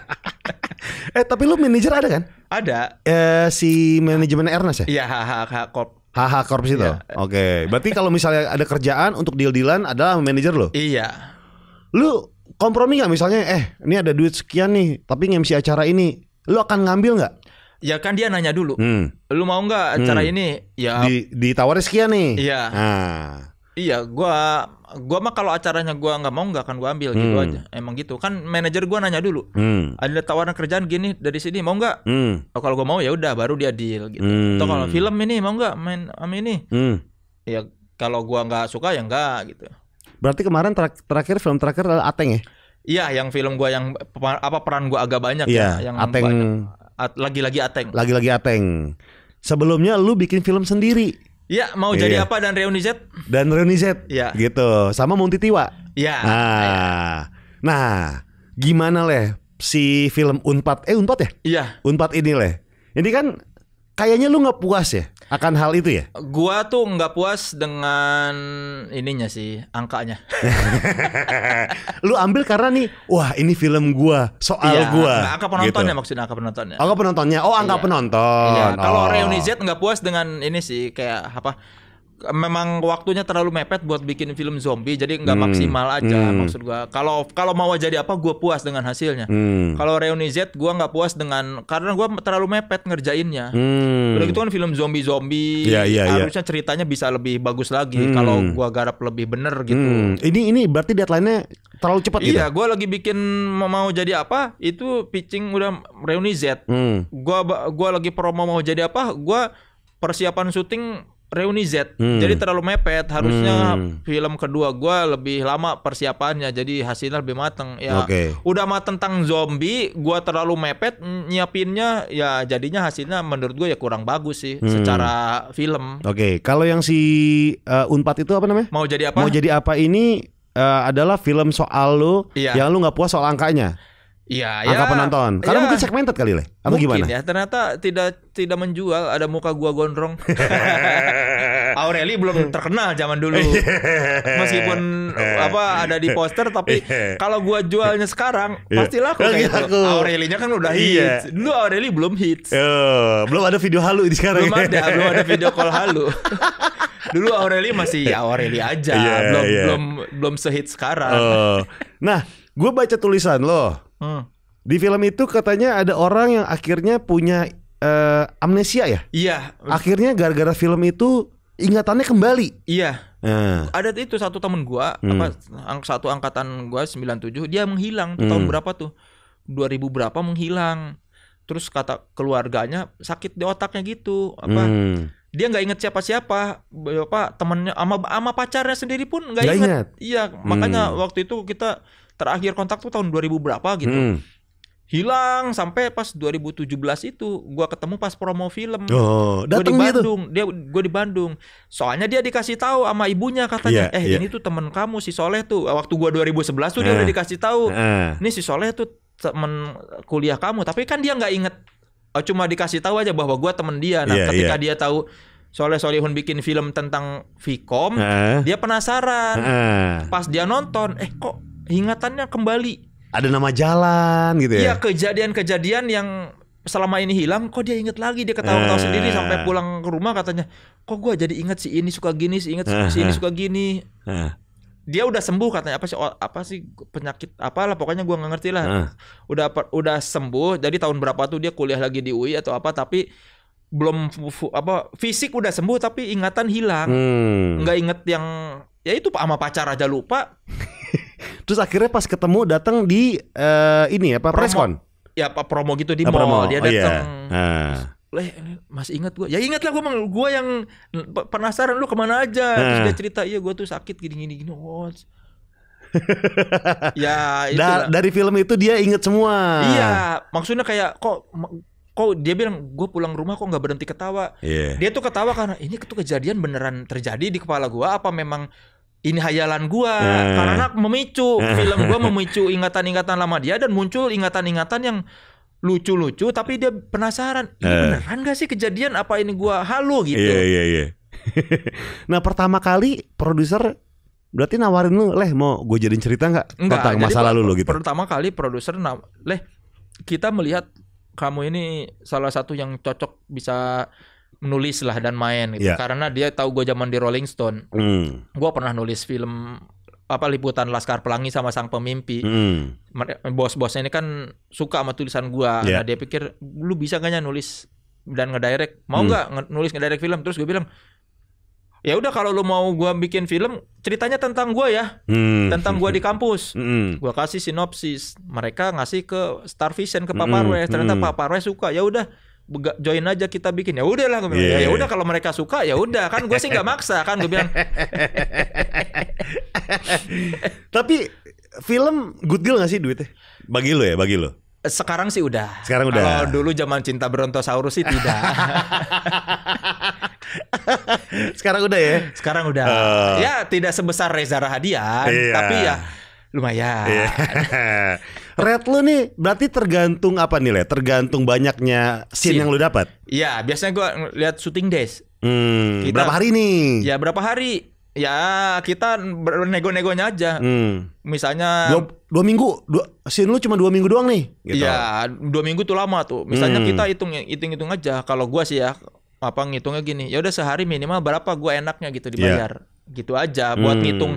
eh tapi lu manajer ada kan? Ada. Eh si manajemen Ernest ya? Iya, hahaha Corp. HH Corp itu. Iya. Oke. Okay. Berarti kalau misalnya ada kerjaan untuk deal-dealan adalah manajer lo? Iya. Lu kompromi nggak misalnya eh ini ada duit sekian nih tapi ngemsi acara ini lu akan ngambil nggak ya kan dia nanya dulu hmm. lu mau nggak acara hmm. ini ya Di, tawar sekian nih iya nah. iya gua gua mah kalau acaranya gua nggak mau nggak akan gua ambil gitu hmm. gitu aja emang gitu kan manajer gua nanya dulu hmm. ada tawaran kerjaan gini dari sini mau nggak hmm. oh, kalau gua mau ya udah baru dia deal gitu hmm. atau kalau film ini mau nggak main am ini hmm. ya kalau gua nggak suka ya enggak gitu Berarti kemarin terak terakhir film terakhir adalah Ateng ya? Iya, yang film gua yang apa peran gua agak banyak iya, ya, yang Ateng lagi-lagi Ateng. Lagi-lagi Ateng. Sebelumnya lu bikin film sendiri. Iya, mau iya. jadi apa dan Reuni Z? Dan Reuni Z. Iya. Gitu. Sama monti Tiwa. Iya. Nah. Iya. Nah, gimana leh si film Unpad eh Unpad ya? Iya. Unpad ini leh. Ini kan kayaknya lu nggak puas ya akan hal itu ya? Gua tuh nggak puas dengan ininya sih, angkanya. Lu ambil karena nih, wah ini film gua, soal iya, gua. Angka penontonnya gitu. maksudnya angka penontonnya. Angka penontonnya. Oh, angka iya. penonton. Iya, kalau oh. Reuni Z nggak puas dengan ini sih kayak apa? memang waktunya terlalu mepet buat bikin film zombie jadi nggak hmm. maksimal aja hmm. maksud gua kalau kalau mau jadi apa gua puas dengan hasilnya hmm. kalau reuni Z gua nggak puas dengan karena gua terlalu mepet ngerjainnya hmm. udah gitu kan film zombie zombie iya, yeah, yeah, harusnya yeah. ceritanya bisa lebih bagus lagi hmm. kalau gua garap lebih bener gitu hmm. ini ini berarti deadline-nya terlalu cepat gitu? iya, gitu gua lagi bikin mau jadi apa itu pitching udah reuni Z hmm. gua gua lagi promo mau jadi apa gua persiapan syuting reuni Z. Hmm. Jadi terlalu mepet. Harusnya hmm. film kedua gue lebih lama persiapannya. Jadi hasilnya lebih mateng. Ya, okay. udah mateng tentang zombie, gue terlalu mepet nyiapinnya. Ya jadinya hasilnya menurut gue ya kurang bagus sih hmm. secara film. Oke, okay. kalau yang si uh, Unpad itu apa namanya? Mau jadi apa? Mau jadi apa ini? Uh, adalah film soal lo iya. yang lu nggak puas soal angkanya. Iya, angka ya, penonton. Karena ya, mungkin segmented kali lah. Apa mungkin gimana? ya, ternyata tidak tidak menjual ada muka gua gondrong. Aureli belum terkenal zaman dulu. Meskipun apa ada di poster tapi kalau gua jualnya sekarang iya. pasti laku kayak Aurelinya kan udah iya. hits. Dulu Aureli belum hits. Uh, belum ada video halu di sekarang. Belum ada, belum ada video call halu. dulu Aureli masih ya Aureli aja, yeah, belum yeah. belum belum sehit sekarang. Uh, nah, gue baca tulisan lo Hmm. Di film itu katanya ada orang yang akhirnya punya uh, amnesia ya? Iya. Akhirnya gara-gara film itu ingatannya kembali. Iya. Hmm. Ada itu satu temen gua hmm. apa satu angkatan gua 97 dia menghilang hmm. tahun berapa tuh? 2000 berapa menghilang. Terus kata keluarganya sakit di otaknya gitu apa hmm. Dia nggak inget siapa-siapa, bapak temennya, ama ama pacarnya sendiri pun nggak inget. inget. Iya, makanya hmm. waktu itu kita terakhir kontak tuh tahun 2000 berapa gitu. Hmm. Hilang sampai pas 2017 itu gua ketemu pas promo film. Oh, gua di Bandung. Gitu. Dia gua di Bandung. Soalnya dia dikasih tahu sama ibunya katanya, yeah, "Eh, yeah. ini tuh temen kamu si Soleh tuh. Waktu gua 2011 tuh eh. dia udah dikasih tahu. Eh. Ini si Soleh tuh temen kuliah kamu." Tapi kan dia nggak inget oh cuma dikasih tahu aja bahwa gua temen dia. Nah, yeah, ketika yeah. dia tahu Soleh Solihun bikin film tentang Vicom, uh. Eh. dia penasaran. Uh. Pas dia nonton, eh kok ingatannya kembali. Ada nama jalan gitu ya? Iya kejadian-kejadian yang selama ini hilang kok dia inget lagi dia ketawa-ketawa uh, sendiri sampai pulang ke rumah katanya kok gue jadi inget si ini suka gini si inget uh, si ini eh. suka gini uh, dia udah sembuh katanya apa sih apa sih penyakit apalah pokoknya gue nggak ngerti lah udah udah sembuh jadi tahun berapa tuh dia kuliah lagi di UI atau apa tapi belum apa fisik udah sembuh tapi ingatan hilang hmm. nggak hmm. inget yang ya itu sama pacar aja lupa terus akhirnya pas ketemu datang di uh, ini apa preskon ya pak promo gitu di nah, mall dia oh, iya. datang oh, yeah. Leh, masih ingat gue? Ya ingat lah gue, gue yang penasaran lu kemana aja. Nah. Terus ah. dia cerita, iya gue tuh sakit gini-gini gini. Oh, ya da dari film itu dia inget semua iya maksudnya kayak kok kok dia bilang gue pulang rumah kok nggak berhenti ketawa yeah. dia tuh ketawa karena ini tuh kejadian beneran terjadi di kepala gue apa memang ini hayalan gua hmm. karena memicu nah. film gua memicu ingatan-ingatan lama dia dan muncul ingatan-ingatan yang lucu-lucu tapi dia penasaran ini nah. beneran gak sih kejadian apa ini gua halu gitu. Iya iya iya. nah pertama kali produser berarti nawarin lu leh mau gue jadiin cerita nggak tentang masa lalu lo gitu. Pertama kali produser leh kita melihat kamu ini salah satu yang cocok bisa menulis lah dan main gitu. Yeah. Karena dia tahu gue zaman di Rolling Stone. Mm. Gue pernah nulis film apa liputan Laskar Pelangi sama sang pemimpi. Mm. Bos-bosnya ini kan suka sama tulisan gue, Yeah. Nah, dia pikir lu bisa gaknya nulis dan ngedirect. Mau hmm. nggak mm. nulis ngedirect film? Terus gue bilang, ya udah kalau lu mau gue bikin film ceritanya tentang gue ya mm. tentang gue di kampus Mm. Gue kasih sinopsis mereka ngasih ke Star Vision ke Papa mm. Roy ternyata mm. Papa Roy suka ya udah join aja kita bikin ya udahlah gue bilang yeah. ya iya. udah kalau mereka suka ya udah kan gue sih nggak maksa kan gue bilang tapi film good deal gak sih duitnya bagi lo ya bagi lo sekarang sih udah. Sekarang udah. Kalau dulu zaman cinta berontosaurus sih tidak. sekarang udah ya. Sekarang udah. Uh. Ya tidak sebesar Reza Rahadian, iya. tapi ya lumayan. Iya. Red lu nih berarti tergantung apa nih le? Tergantung banyaknya scene, scene. yang lu dapat. Iya, biasanya gua lihat syuting days. Hmm, kita, berapa hari nih? Ya berapa hari? Ya kita nego negonya aja. Hmm. Misalnya dua, dua minggu, dua, scene lu cuma dua minggu doang nih. Gitu. Ya dua minggu tuh lama tuh. Misalnya hmm. kita hitung hitung-hitung aja. Kalau gua sih ya apa ngitungnya gini. Ya udah sehari minimal berapa gua enaknya gitu dibayar. Yeah. Gitu aja buat hmm. ngitung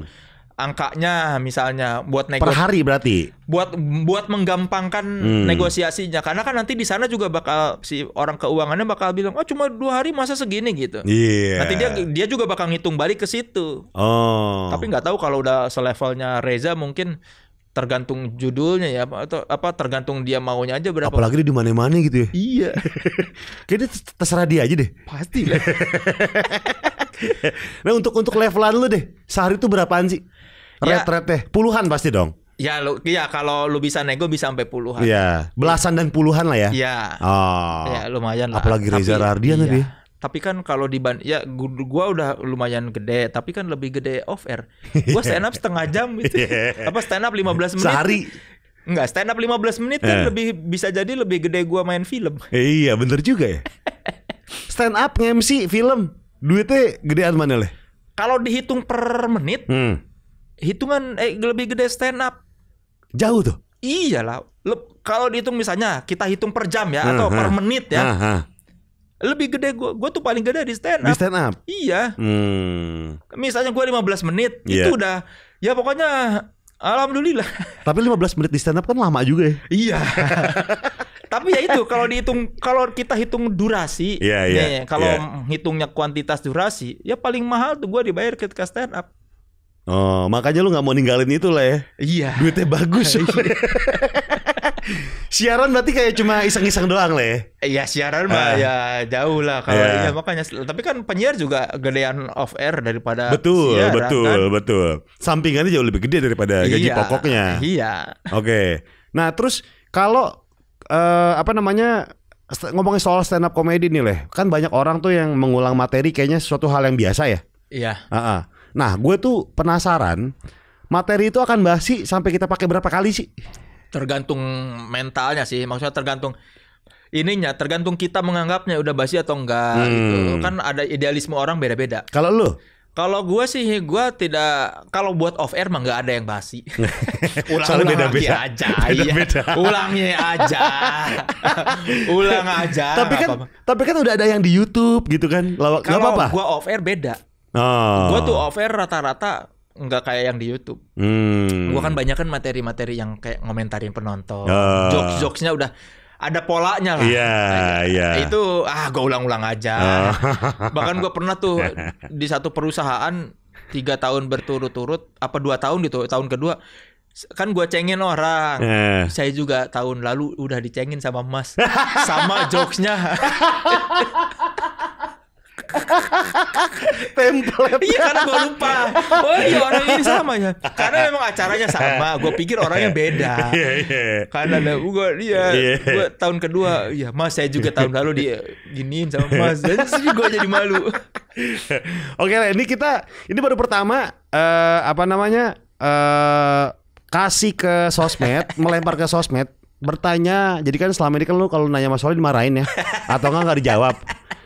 angkanya misalnya buat nego per hari berarti buat buat menggampangkan hmm. negosiasinya karena kan nanti di sana juga bakal si orang keuangannya bakal bilang oh cuma dua hari masa segini gitu yeah. nanti dia dia juga bakal ngitung balik ke situ oh. tapi nggak tahu kalau udah selevelnya Reza mungkin tergantung judulnya ya atau apa tergantung dia maunya aja berapa apalagi di mana-mana gitu ya iya kayaknya terserah dia aja deh pasti lah nah untuk untuk levelan lu deh, sehari itu berapaan sih? Red ya, red deh, puluhan pasti dong. Ya lu ya kalau lu bisa nego bisa sampai puluhan. Iya, belasan dan puluhan lah ya. Iya. Oh. Ya lumayan lah. Apalagi Reza Rardian iya. tadi. Tapi kan kalau di ya gua udah lumayan gede, tapi kan lebih gede off air. Gua stand up setengah jam itu. Apa stand up 15 menit. Sehari. Enggak, stand up 15 menit kan eh. lebih bisa jadi lebih gede gua main film. Eh, iya, bener juga ya. stand up nge-MC film. Duitnya gedean mana leh? Kalau dihitung per menit, hmm. hitungan eh lebih gede stand up. Jauh tuh. Iyalah. lah. kalau dihitung misalnya kita hitung per jam ya uh, atau per menit ya. Uh, huh Lebih gede gue, gue tuh paling gede di stand up. Di stand up. Iya. Hmm. Misalnya gue 15 menit, yeah. itu udah ya pokoknya Alhamdulillah. Tapi 15 menit di stand up kan lama juga ya. Iya. Tapi ya itu kalau dihitung kalau kita hitung durasi, yeah, yeah, ya, kalau yeah. hitungnya kuantitas durasi, ya paling mahal tuh gue dibayar ketika stand up. Oh, makanya lu nggak mau ninggalin itu lah ya. Iya. Duitnya bagus. Iya. siaran berarti kayak cuma iseng-iseng doang lah ya. Iya, siaran mah ah. ya jauh lah kalau yeah. ya iya, makanya. Tapi kan penyiar juga gedean off air daripada Betul, siaran, kan? betul, kan? betul. Sampingannya jauh lebih gede daripada gaji iya. pokoknya. Iya. Oke. Okay. Nah, terus kalau uh, apa namanya ngomongin soal stand up komedi nih leh kan banyak orang tuh yang mengulang materi kayaknya suatu hal yang biasa ya iya uh -uh. nah gue tuh penasaran materi itu akan basi sampai kita pakai berapa kali sih tergantung mentalnya sih maksudnya tergantung ininya tergantung kita menganggapnya udah basi atau enggak gitu. hmm. gitu kan ada idealisme orang beda-beda kalau lo? Kalau gue sih, gue tidak kalau buat off air mah nggak ada yang basi. ulang beda, lagi aja, beda, iya. beda. ulangnya aja, ulang aja. Tapi kan, apa tapi kan udah ada yang di YouTube gitu kan, kalau apa-apa. Gue off air beda. Oh. Gue tuh off air rata-rata nggak kayak yang di YouTube. Hmm. Gue kan banyak kan materi-materi yang kayak ngomentarin penonton, oh. jokes-jokesnya udah ada polanya lah. Iya, yeah, iya. Yeah. Itu ah gue ulang-ulang aja. Oh. Bahkan gua pernah tuh di satu perusahaan tiga tahun berturut-turut apa dua tahun gitu tahun kedua kan gue cengin orang yeah. saya juga tahun lalu udah dicengin sama mas sama jokesnya Tempel iya karena gue lupa oh iya orang ini sama ya karena memang acaranya sama gue pikir orangnya beda iya, iya. karena ada gue dia iya. gue tahun kedua iya mas saya juga tahun lalu dia giniin sama mas dan sih gue jadi malu oke okay, ini kita ini baru pertama uh, apa namanya uh, kasih ke sosmed melempar ke sosmed bertanya jadi kan selama ini kan lu kalau nanya masalah dimarahin ya atau enggak nggak dijawab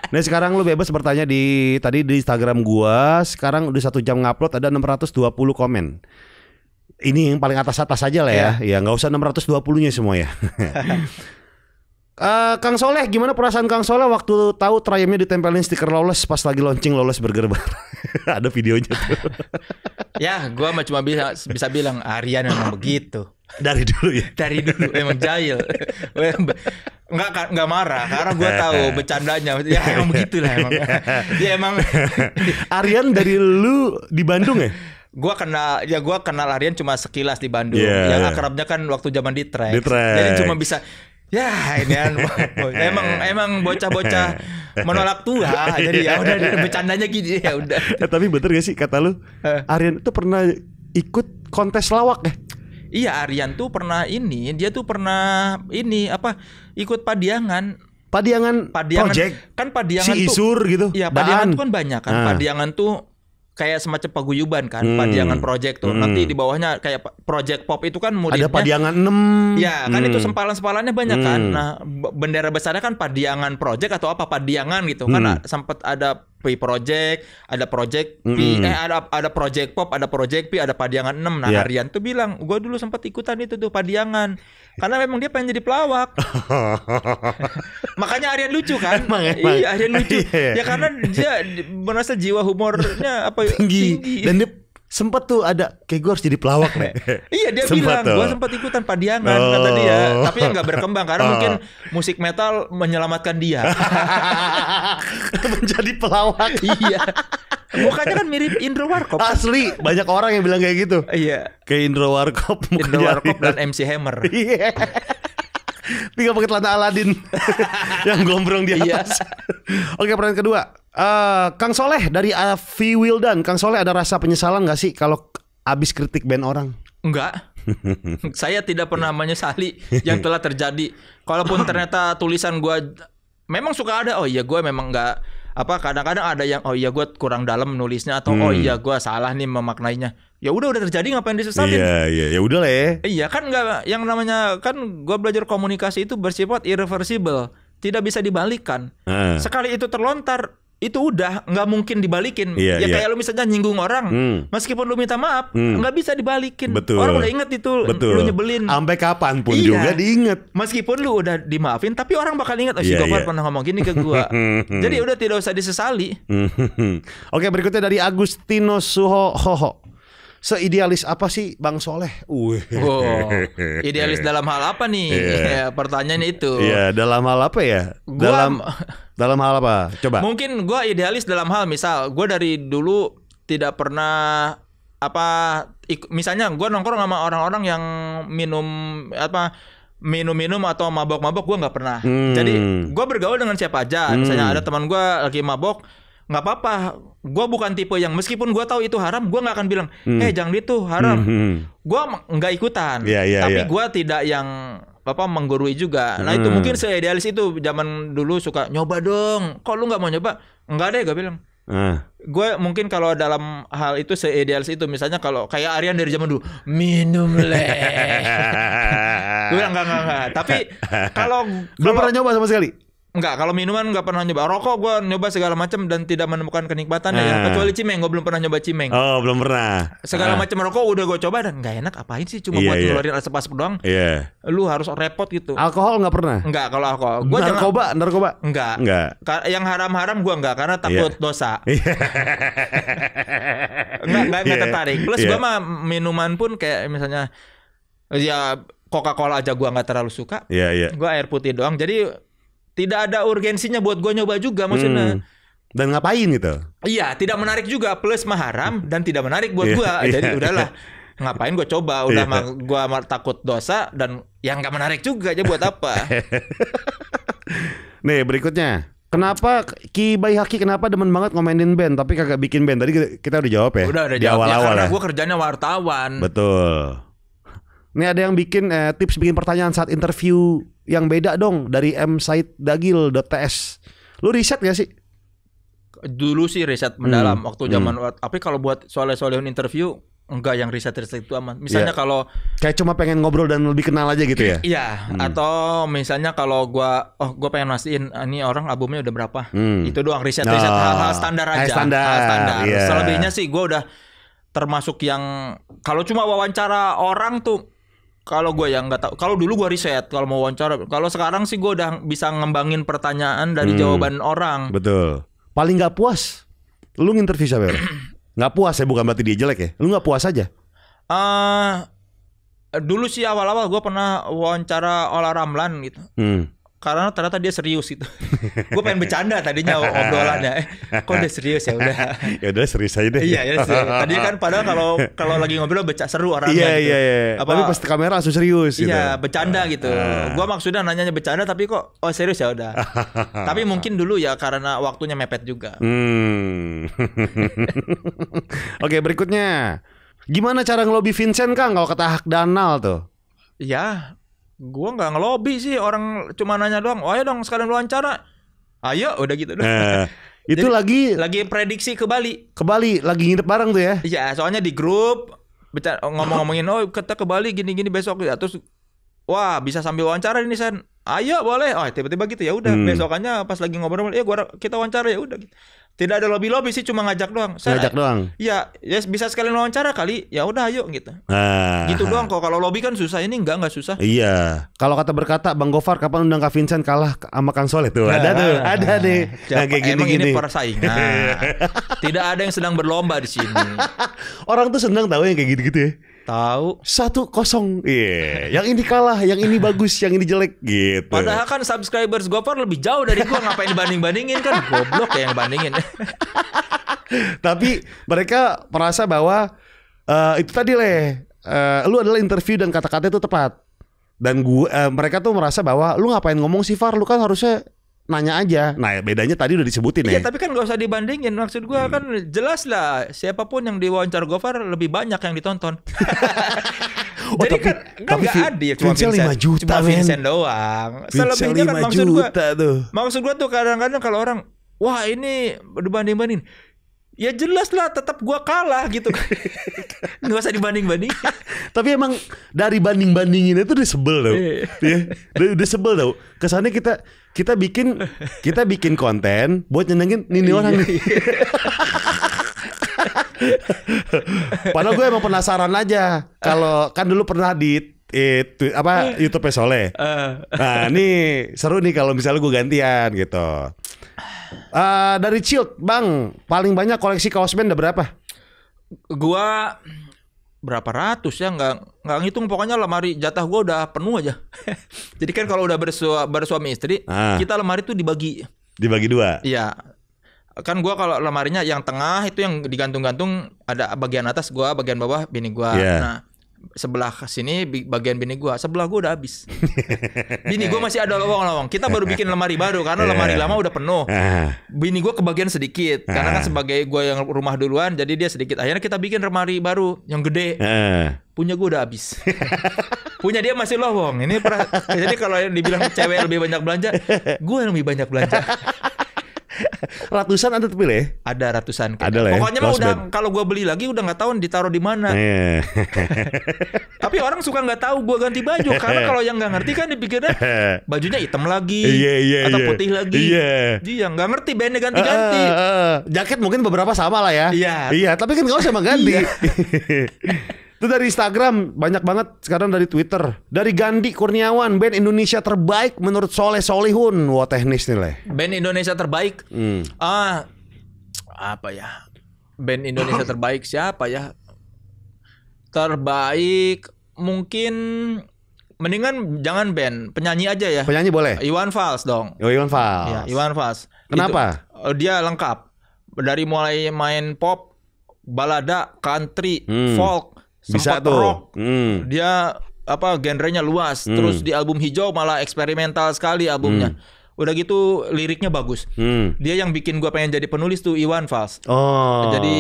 Nah sekarang lu bebas bertanya di tadi di Instagram gua. Sekarang udah satu jam ngupload ada 620 komen. Ini yang paling atas-atas aja lah ya. Yeah. Ya iya, nggak usah 620-nya semua ya. Uh, Kang Soleh, gimana perasaan Kang Soleh waktu tahu trayemnya ditempelin stiker lolos pas lagi launching lolos burger bar? Ada videonya tuh. ya, gua cuma bisa bisa bilang Aryan ah, memang begitu dari dulu ya dari dulu emang jahil nggak nggak marah karena gue tahu bercandanya ya emang begitulah emang iya. ya emang Aryan dari lu di Bandung ya Gue kenal ya gue kenal Aryan cuma sekilas di Bandung yeah. yang akrabnya kan waktu zaman di track. jadi cuma bisa ya ini kan emang emang bocah-bocah menolak tua jadi ya udah bercandanya gini ya udah eh, tapi bener gak sih kata lu eh. Aryan itu pernah ikut kontes lawak ya eh? Iya Aryan tuh pernah ini, dia tuh pernah ini apa ikut padiangan Padiangan, Padiangan project kan Padiangan si tuh, gitu. Iya, Padiangan tuh kan banyak kan. Nah. Padiangan tuh kayak semacam paguyuban kan hmm. Padiangan Project tuh. Hmm. Nanti di bawahnya kayak Project Pop itu kan muridnya. Ada Padiangan 6. Ya, kan hmm. itu sempalan-sempalannya banyak kan. hmm. kan. Nah, bendera besarnya kan Padiangan Project atau apa Padiangan gitu. Hmm. Kan sempat ada P Project, ada Project P, hmm. eh ada ada Project Pop, ada Project P, ada Padiangan 6. Nah, yeah. Harian tuh bilang, "Gua dulu sempat ikutan itu tuh Padiangan." Karena memang dia pengen jadi pelawak. Makanya Aryan lucu kan? Emang, emang. Iya, Aryan lucu. Iya, iya. ya karena dia merasa jiwa humornya apa ya, tinggi. tinggi. Dan dia sempat tuh ada kayak gue harus jadi pelawak nih. iya dia sempet bilang gue sempat ikutan padiangan oh. kata dia, oh. tapi ya nggak berkembang karena oh. mungkin musik metal menyelamatkan dia menjadi pelawak. iya. Mukanya kan mirip Indro Warkop. Asli, banyak orang yang bilang kayak gitu. Iya. Kayak Indro Warkop. Indro Warkop dan MC Hammer. Iya. Tiga pakai celana Aladin yang gombrong di iya. atas. Oke, peran kedua. Uh, Kang Soleh dari Avi Wildan. Kang Soleh ada rasa penyesalan gak sih kalau abis kritik band orang? Enggak. Saya tidak pernah menyesali yang telah terjadi. Kalaupun ternyata tulisan gue memang suka ada. Oh iya, gue memang gak apa kadang-kadang ada yang oh iya gue kurang dalam nulisnya atau oh hmm. oh iya gue salah nih memaknainya ya udah udah terjadi ngapain disesatin iya iya ya udah lah ya iya kan nggak yang namanya kan gue belajar komunikasi itu bersifat irreversible tidak bisa dibalikan hmm. sekali itu terlontar itu udah nggak mungkin dibalikin. iya, ya iya. kayak lu misalnya nyinggung orang, hmm. meskipun lu minta maaf, hmm. nggak hmm. bisa dibalikin. Betul. Orang udah inget itu, Betul. lu nyebelin. Sampai kapan pun iya. juga diinget. Meskipun lu udah dimaafin, tapi orang bakal inget, oh si yeah, yeah. pernah ngomong gini ke gua. Hmm. Jadi udah tidak usah disesali. Hmm. Oke berikutnya dari Agustino Suho Hoho. Seidealis apa sih Bang Soleh? Wih. idealis dalam hal apa nih? Yeah. Ya, pertanyaan itu. Iya, yeah, dalam hal apa ya? Gua, dalam dalam hal apa? Coba. Mungkin gue idealis dalam hal misal gue dari dulu tidak pernah apa ik, misalnya gue nongkrong sama orang-orang yang minum apa minum-minum atau mabok-mabok gue nggak pernah hmm. jadi gue bergaul dengan siapa aja hmm. misalnya ada teman gue lagi mabok nggak apa-apa gue bukan tipe yang meskipun gue tahu itu haram gue nggak akan bilang hmm. eh jangan itu haram hmm. hmm, hmm. gue nggak ikutan yeah, yeah, tapi yeah. gue tidak yang apa menggurui juga nah hmm. itu mungkin seidealis itu zaman dulu suka nyoba dong kok lu nggak mau nyoba nggak deh gue bilang Uh. Ah. Gue mungkin kalau dalam hal itu seidealis itu misalnya kalau kayak Aryan dari zaman dulu minum leh. gue bilang enggak enggak enggak. Tapi kalau belum pernah nyoba sama sekali. Enggak, kalau minuman enggak pernah nyoba. Rokok gua nyoba segala macam dan tidak menemukan kenikmatannya ya. Iya. Kecuali cimeng, gua belum pernah nyoba cimeng. Oh, belum pernah. Segala nah. macam rokok udah gua coba dan enggak enak apain sih cuma yeah, buat yeah. Iya. asap-asap doang. Iya. Yeah. Lu harus repot gitu. Alkohol enggak pernah? Enggak, kalau alkohol. Gua coba jangan, narkoba. Enggak. Enggak. yang haram-haram gua enggak karena takut yeah. dosa. enggak, iya. enggak, enggak yeah. tertarik. Plus yeah. gua mah minuman pun kayak misalnya ya Coca-Cola aja gua enggak terlalu suka. Iya, yeah, iya. Yeah. Gua air putih doang. Jadi tidak ada urgensinya buat gue nyoba juga maksudnya. Hmm. Dan ngapain gitu? Iya, tidak menarik juga plus maharam dan tidak menarik buat iya, gue. Iya. Jadi udahlah. ngapain gue coba udah yeah. gue takut dosa dan yang nggak menarik juga aja buat apa nih berikutnya Kenapa Ki Bayi Haki kenapa demen banget ngomainin band tapi kagak bikin band? Tadi kita udah jawab ya. Udah, udah di ya, awal-awal ya. ya. gue kerjanya wartawan. Betul. Ini ada yang bikin eh, tips bikin pertanyaan saat interview yang beda dong dari M Said .ts Lu riset gak sih? Dulu sih riset mendalam hmm. waktu zaman hmm. tapi kalau buat soal soal interview enggak yang riset-riset itu aman. Misalnya yeah. kalau kayak cuma pengen ngobrol dan lebih kenal aja gitu ya. Iya, hmm. atau misalnya kalau gua oh gua pengen mastiin ah, ini orang albumnya udah berapa. Hmm. Itu doang riset-riset oh. hal-hal standar aja. Hal standar. Hal standar. Yeah. Selebihnya sih gua udah termasuk yang kalau cuma wawancara orang tuh kalau gue yang nggak tahu kalau dulu gue riset kalau mau wawancara kalau sekarang sih gue udah bisa ngembangin pertanyaan dari hmm. jawaban orang betul paling nggak puas lu nginterview siapa nggak puas ya bukan berarti dia jelek ya lu nggak puas aja uh, dulu sih awal-awal gue pernah wawancara Ola Ramlan gitu hmm karena ternyata dia serius gitu. gue pengen bercanda tadinya obrolannya. Eh, kok udah serius ya udah. ya udah serius aja deh. iya, ya serius. Tadi kan padahal kalau kalau lagi ngobrol beca seru orangnya. Iya, gitu. iya, iya. Apa, tapi pas kamera langsung serius gitu. Iya, bercanda gitu. Ah. gue maksudnya nanyanya bercanda tapi kok oh serius ya udah. tapi mungkin dulu ya karena waktunya mepet juga. Hmm. Oke, berikutnya. Gimana cara ngelobi Vincent Kang kalau kata hak Danal tuh? Ya, Gua nggak ngelobi sih orang cuma nanya doang. Oh, ayo dong sekalian wawancara. Ayo udah gitu dong Nah, itu lagi lagi prediksi ke Bali. Ke Bali lagi nginep bareng tuh ya. Iya, soalnya di grup oh, ngomong-ngomongin oh kita ke Bali gini-gini besok ya terus wah bisa sambil wawancara ini Sen. Ayo boleh. Oh, tiba-tiba gitu ya udah hmm. besokannya pas lagi ngobrol, ya gua kita wawancara ya udah." Gitu. Tidak ada lobby lobby sih cuma ngajak doang. Saya, ngajak doang. Iya, ya bisa sekalian wawancara kali. Ya udah ayo gitu. Ah, gitu doang kok. Kalau lobby kan susah ini enggak enggak susah. Iya. Kalau kata berkata Bang Gofar kapan undang Kak Vincent kalah sama Kang Soleh tuh. ada tuh, nah, ada deh. Nah, kayak gini, emang gini. ini persaingan. tidak ada yang sedang berlomba di sini. Orang tuh senang tahu yang kayak gitu-gitu ya. Tahu. Satu kosong. Iya. Yeah. Yang ini kalah, yang ini bagus, yang ini jelek gitu. Padahal kan subscribers gue pun lebih jauh dari gua ngapain dibanding-bandingin kan goblok ya yang bandingin. Tapi mereka merasa bahwa uh, itu tadi leh uh, lu adalah interview dan kata-kata itu tepat. Dan gua uh, mereka tuh merasa bahwa lu ngapain ngomong sih Far, lu kan harusnya nanya aja. Nah, bedanya tadi udah disebutin iya, ya. Iya, tapi kan gak usah dibandingin. Maksud gua hmm. kan jelas lah siapapun yang diwawancara Gofar lebih banyak yang ditonton. oh, Jadi tapi, kan tapi kan gak adil cuma Vincent, 5 juta, cuma Vincent man. doang. Selebihnya kan maksud gua. Tuh. Maksud gua tuh kadang-kadang kalau orang wah ini dibanding-bandingin ya jelas lah tetap gue kalah gitu nggak usah dibanding banding tapi emang dari banding bandingin itu udah sebel tau ya udah, iya. udah sebel tau kesannya kita kita bikin kita bikin konten buat nyenengin nini orang nih iya. padahal gue emang penasaran aja kalau kan dulu pernah di itu eh, apa eh. YouTube Soleh. Uh. Nah, ini seru nih kalau misalnya gue gantian gitu. Uh, dari Child, Bang, paling banyak koleksi kaos band ada berapa? Gua berapa ratus ya nggak nggak ngitung pokoknya lemari jatah gua udah penuh aja. Jadi kan kalau udah bersua, bersuami istri, ah. kita lemari tuh dibagi. Dibagi dua. Iya. Kan gua kalau lemarinya yang tengah itu yang digantung-gantung ada bagian atas gua, bagian bawah bini gua. Yeah. Nah, sebelah sini bagian bini gua sebelah gua udah habis bini gua masih ada lowong-lowong kita baru bikin lemari baru karena iya. lemari lama udah penuh ah. bini gua kebagian sedikit ah. karena kan sebagai gua yang rumah duluan jadi dia sedikit akhirnya kita bikin lemari baru yang gede ah. punya gua udah habis punya dia masih lowong ini pra... jadi kalau dibilang cewek lebih banyak belanja gua yang lebih banyak belanja ratusan ada tapi leh. Ada ratusan. Ada lah. Ya, Pokoknya mah udah kalau gue beli lagi udah nggak tahu ditaruh di mana. Iya. tapi orang suka nggak tahu gue ganti baju karena kalau yang nggak ngerti kan dipikirnya bajunya hitam lagi yeah, iya, atau iya. putih lagi. Iya. Yeah. Dia nggak ngerti bandnya ah, ah, ganti-ganti. Ah, Jaket mungkin beberapa sama lah ya. Iya. Iya. Tapi kan kalau sama ganti. Itu dari Instagram banyak banget sekarang dari Twitter. Dari Gandhi Kurniawan, band Indonesia terbaik menurut Soleh Solihun. Wah teknis nih leh. Band Indonesia terbaik. Hmm. Ah apa ya? Band Indonesia terbaik siapa ya? Terbaik mungkin mendingan jangan band, penyanyi aja ya. Penyanyi boleh. Iwan Fals dong. Oh, Iwan Fals. Ya, Iwan Fals. Kenapa? Itu, oh, dia lengkap. Dari mulai main pop, balada, country, hmm. folk, bisa tuh rock. Hmm. dia apa genrenya luas hmm. terus di album hijau malah eksperimental sekali albumnya hmm. Udah gitu liriknya bagus. Hmm. Dia yang bikin gua pengen jadi penulis tuh Iwan Fals. Oh. Jadi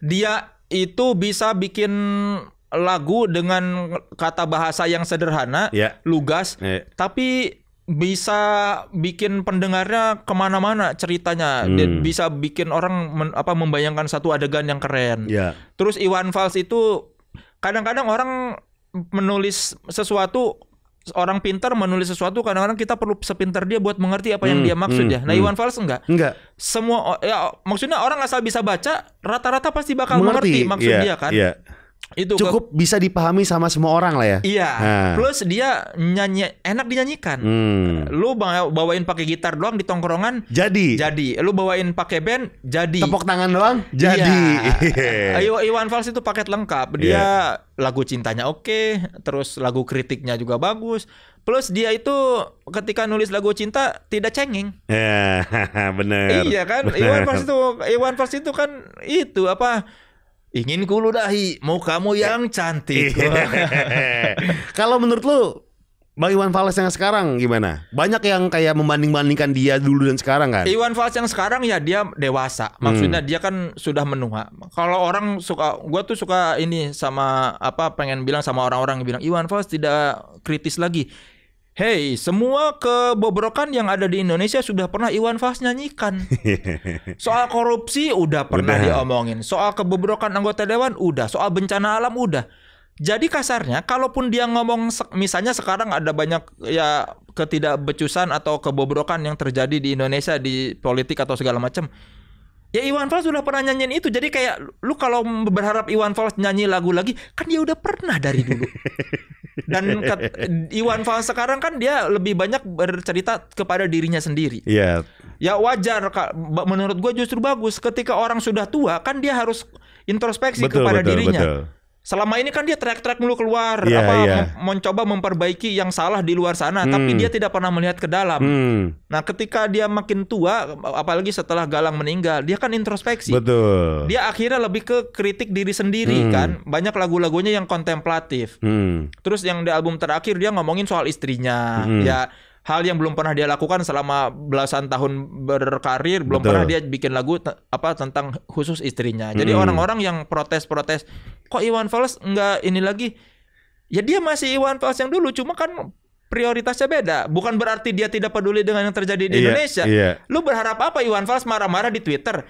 dia itu bisa bikin lagu dengan kata bahasa yang sederhana, yeah. lugas, yeah. tapi bisa bikin pendengarnya kemana-mana ceritanya hmm. bisa bikin orang men, apa membayangkan satu adegan yang keren yeah. terus Iwan Fals itu kadang-kadang orang menulis sesuatu orang pintar menulis sesuatu kadang-kadang kita perlu sepintar dia buat mengerti apa yang hmm, dia maksud hmm, ya. Nah, hmm. Iwan Fals enggak? Enggak. Semua ya maksudnya orang asal bisa baca rata-rata pasti bakal mengerti, mengerti maksud yeah, dia kan. Yeah itu cukup ke... bisa dipahami sama semua orang lah ya iya nah. plus dia nyanyi enak dinyanyikan hmm. lu bawain pakai gitar doang di tongkrongan jadi jadi lu bawain pakai band jadi Tepok tangan doang jadi iya. Iwan Fals itu paket lengkap iya. dia yeah. lagu cintanya oke terus lagu kritiknya juga bagus Plus dia itu ketika nulis lagu cinta tidak cengeng. Iya yeah, benar. Iya kan? Bener. Iwan Fals itu Iwan Fals itu kan itu apa Ingin kuludahi mau kamu ya. yang cantik. Iya. Kalau menurut lu Bang Iwan Fals yang sekarang gimana? Banyak yang kayak membanding-bandingkan dia dulu dan sekarang kan? Iwan Fals yang sekarang ya dia dewasa. Maksudnya hmm. dia kan sudah menua. Kalau orang suka, gue tuh suka ini sama apa pengen bilang sama orang-orang bilang Iwan Fals tidak kritis lagi. Hey, semua kebobrokan yang ada di Indonesia sudah pernah Iwan Fals nyanyikan. Soal korupsi udah pernah udah. diomongin. Soal kebobrokan anggota dewan udah. Soal bencana alam udah. Jadi kasarnya, kalaupun dia ngomong misalnya sekarang ada banyak ya ketidakbecusan atau kebobrokan yang terjadi di Indonesia di politik atau segala macam, Ya Iwan Fals sudah pernah nyanyiin itu. Jadi kayak lu kalau berharap Iwan Fals nyanyi lagu lagi, kan dia udah pernah dari dulu. Dan ke, Iwan Fals sekarang kan dia lebih banyak bercerita kepada dirinya sendiri. Iya. Yeah. Ya wajar menurut gue justru bagus ketika orang sudah tua kan dia harus introspeksi betul, kepada betul, dirinya. Betul selama ini kan dia track-track mulu keluar yeah, apa yeah. Iya. mencoba memperbaiki yang salah di luar sana hmm. tapi dia tidak pernah melihat ke dalam. Hmm. Nah, ketika dia makin tua apalagi setelah Galang meninggal, dia kan introspeksi. Betul. Dia akhirnya lebih ke kritik diri sendiri hmm. kan. Banyak lagu-lagunya yang kontemplatif. Hmm. Terus yang di album terakhir dia ngomongin soal istrinya. Hmm. Ya hal yang belum pernah dia lakukan selama belasan tahun berkarir Betul. belum pernah dia bikin lagu apa tentang khusus istrinya jadi hmm. orang-orang yang protes-protes kok Iwan Fals nggak ini lagi ya dia masih Iwan Fals yang dulu cuma kan prioritasnya beda. Bukan berarti dia tidak peduli dengan yang terjadi di iya, Indonesia. Iya. Lu berharap apa Iwan Fals marah-marah di Twitter?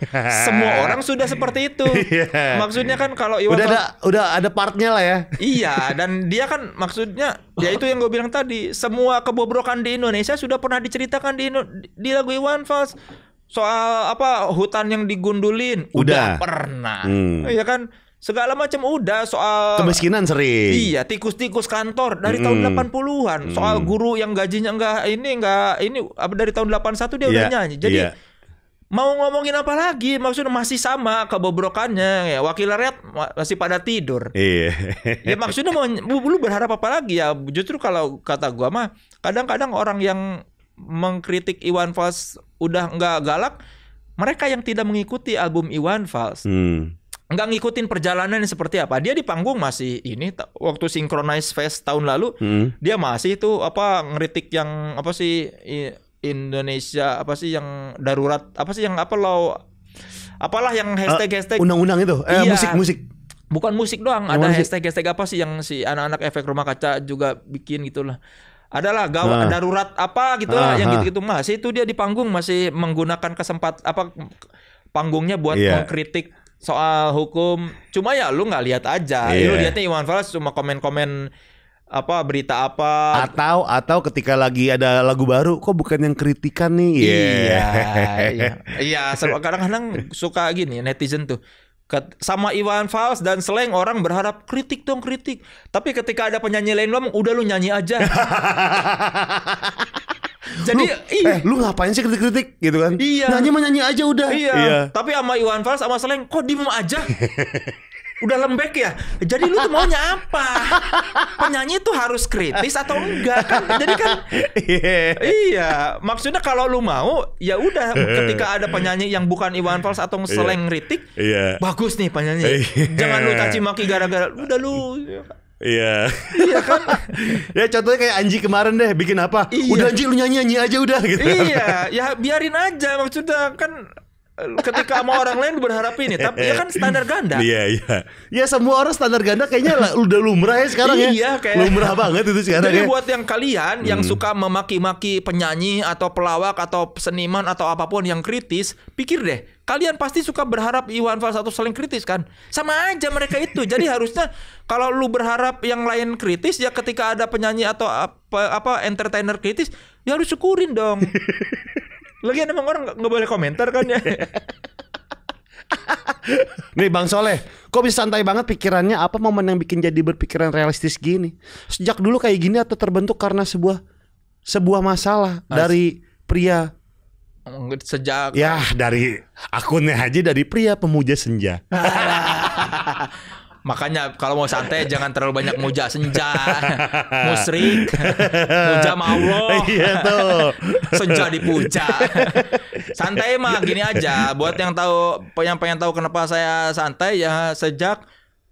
Semua orang sudah seperti itu. yeah. Maksudnya kan kalau Iwan udah Fals, ada udah ada partnya lah ya. iya, dan dia kan maksudnya ya itu yang gue bilang tadi, semua kebobrokan di Indonesia sudah pernah diceritakan di di lagu Iwan Fals. Soal apa hutan yang digundulin udah, udah pernah. Hmm. Iya kan? Segala macam udah soal kemiskinan sering. Iya, tikus-tikus kantor dari mm. tahun 80-an. Hmm. Soal hmm. guru yang gajinya enggak ini enggak ini apa dari tahun 81 dia yeah. udah iya, nyanyi. Jadi yeah. mau ngomongin apa lagi? Maksudnya masih sama kebobrokannya ya. Wakil rakyat masih pada tidur. Iya. Yeah. ya maksudnya mau lu berharap apa lagi ya? Justru kalau kata gua mah kadang-kadang orang yang mengkritik Iwan Fals udah enggak galak, mereka yang tidak mengikuti album Iwan Fals. Hmm nggak ngikutin perjalanan yang seperti apa. Dia di panggung masih ini waktu Synchronize Fest tahun lalu hmm. dia masih tuh apa ngeritik yang apa sih Indonesia apa sih yang darurat apa sih yang apa lo apalah yang eh, hashtag hashtag undang-undang itu eh, iya. musik musik bukan musik doang ada musik. hashtag hashtag apa sih yang si anak-anak efek rumah kaca juga bikin gitulah adalah gawat ah. darurat apa gitulah ah, yang ah. gitu-gitu masih itu dia di panggung masih menggunakan kesempat apa panggungnya buat yeah. mengkritik soal hukum cuma ya lu nggak lihat aja yeah. lu iya. lihatnya Iwan Fals cuma komen-komen apa berita apa atau atau ketika lagi ada lagu baru kok bukan yang kritikan nih yeah. iya iya, iya. iya kadang-kadang suka gini netizen tuh sama Iwan Fals dan seleng orang berharap kritik dong kritik tapi ketika ada penyanyi lain ngomong udah lu nyanyi aja Jadi lu, iya. eh, lu ngapain sih kritik-kritik gitu kan? Iya. Nyanyi menyanyi aja udah. Iya. iya. Tapi sama Iwan Fals sama Seleng kok diem aja? udah lembek ya. Jadi lu tuh maunya apa? Penyanyi itu harus kritis atau enggak kan? Jadi kan yeah. iya, maksudnya kalau lu mau ya udah ketika ada penyanyi yang bukan Iwan Fals atau iya. seleng kritik, yeah. bagus nih penyanyi. Yeah. Jangan lu caci maki gara-gara udah lu iya. Iya. Iya kan? ya contohnya kayak Anji kemarin deh bikin apa? Iya. Udah Anji lu nyanyi-nyanyi aja udah gitu. Iya, ya biarin aja maksudnya kan ketika sama orang lain berharap ini tapi ya kan standar ganda iya iya ya semua orang standar ganda kayaknya lah, udah lumrah ya sekarang ya. iya, ya kayak lumrah banget itu sekarang jadi ya. buat yang kalian hmm. yang suka memaki-maki penyanyi atau pelawak atau seniman atau apapun yang kritis pikir deh kalian pasti suka berharap Iwan Fals atau saling kritis kan sama aja mereka itu jadi harusnya kalau lu berharap yang lain kritis ya ketika ada penyanyi atau apa apa entertainer kritis ya harus syukurin dong Lagian emang orang gak boleh komentar kan ya. Nih Bang Soleh, kok bisa santai banget pikirannya? Apa momen yang bikin jadi berpikiran realistis gini? Sejak dulu kayak gini atau terbentuk karena sebuah sebuah masalah Mas. dari pria sejak ya dari akunnya aja dari pria pemuja senja Makanya kalau mau santai jangan terlalu banyak muja senja, musrik, muja maulah. Iya tuh. senja dipuja. santai mah gini aja. Buat yang tahu, yang pengen tahu kenapa saya santai ya sejak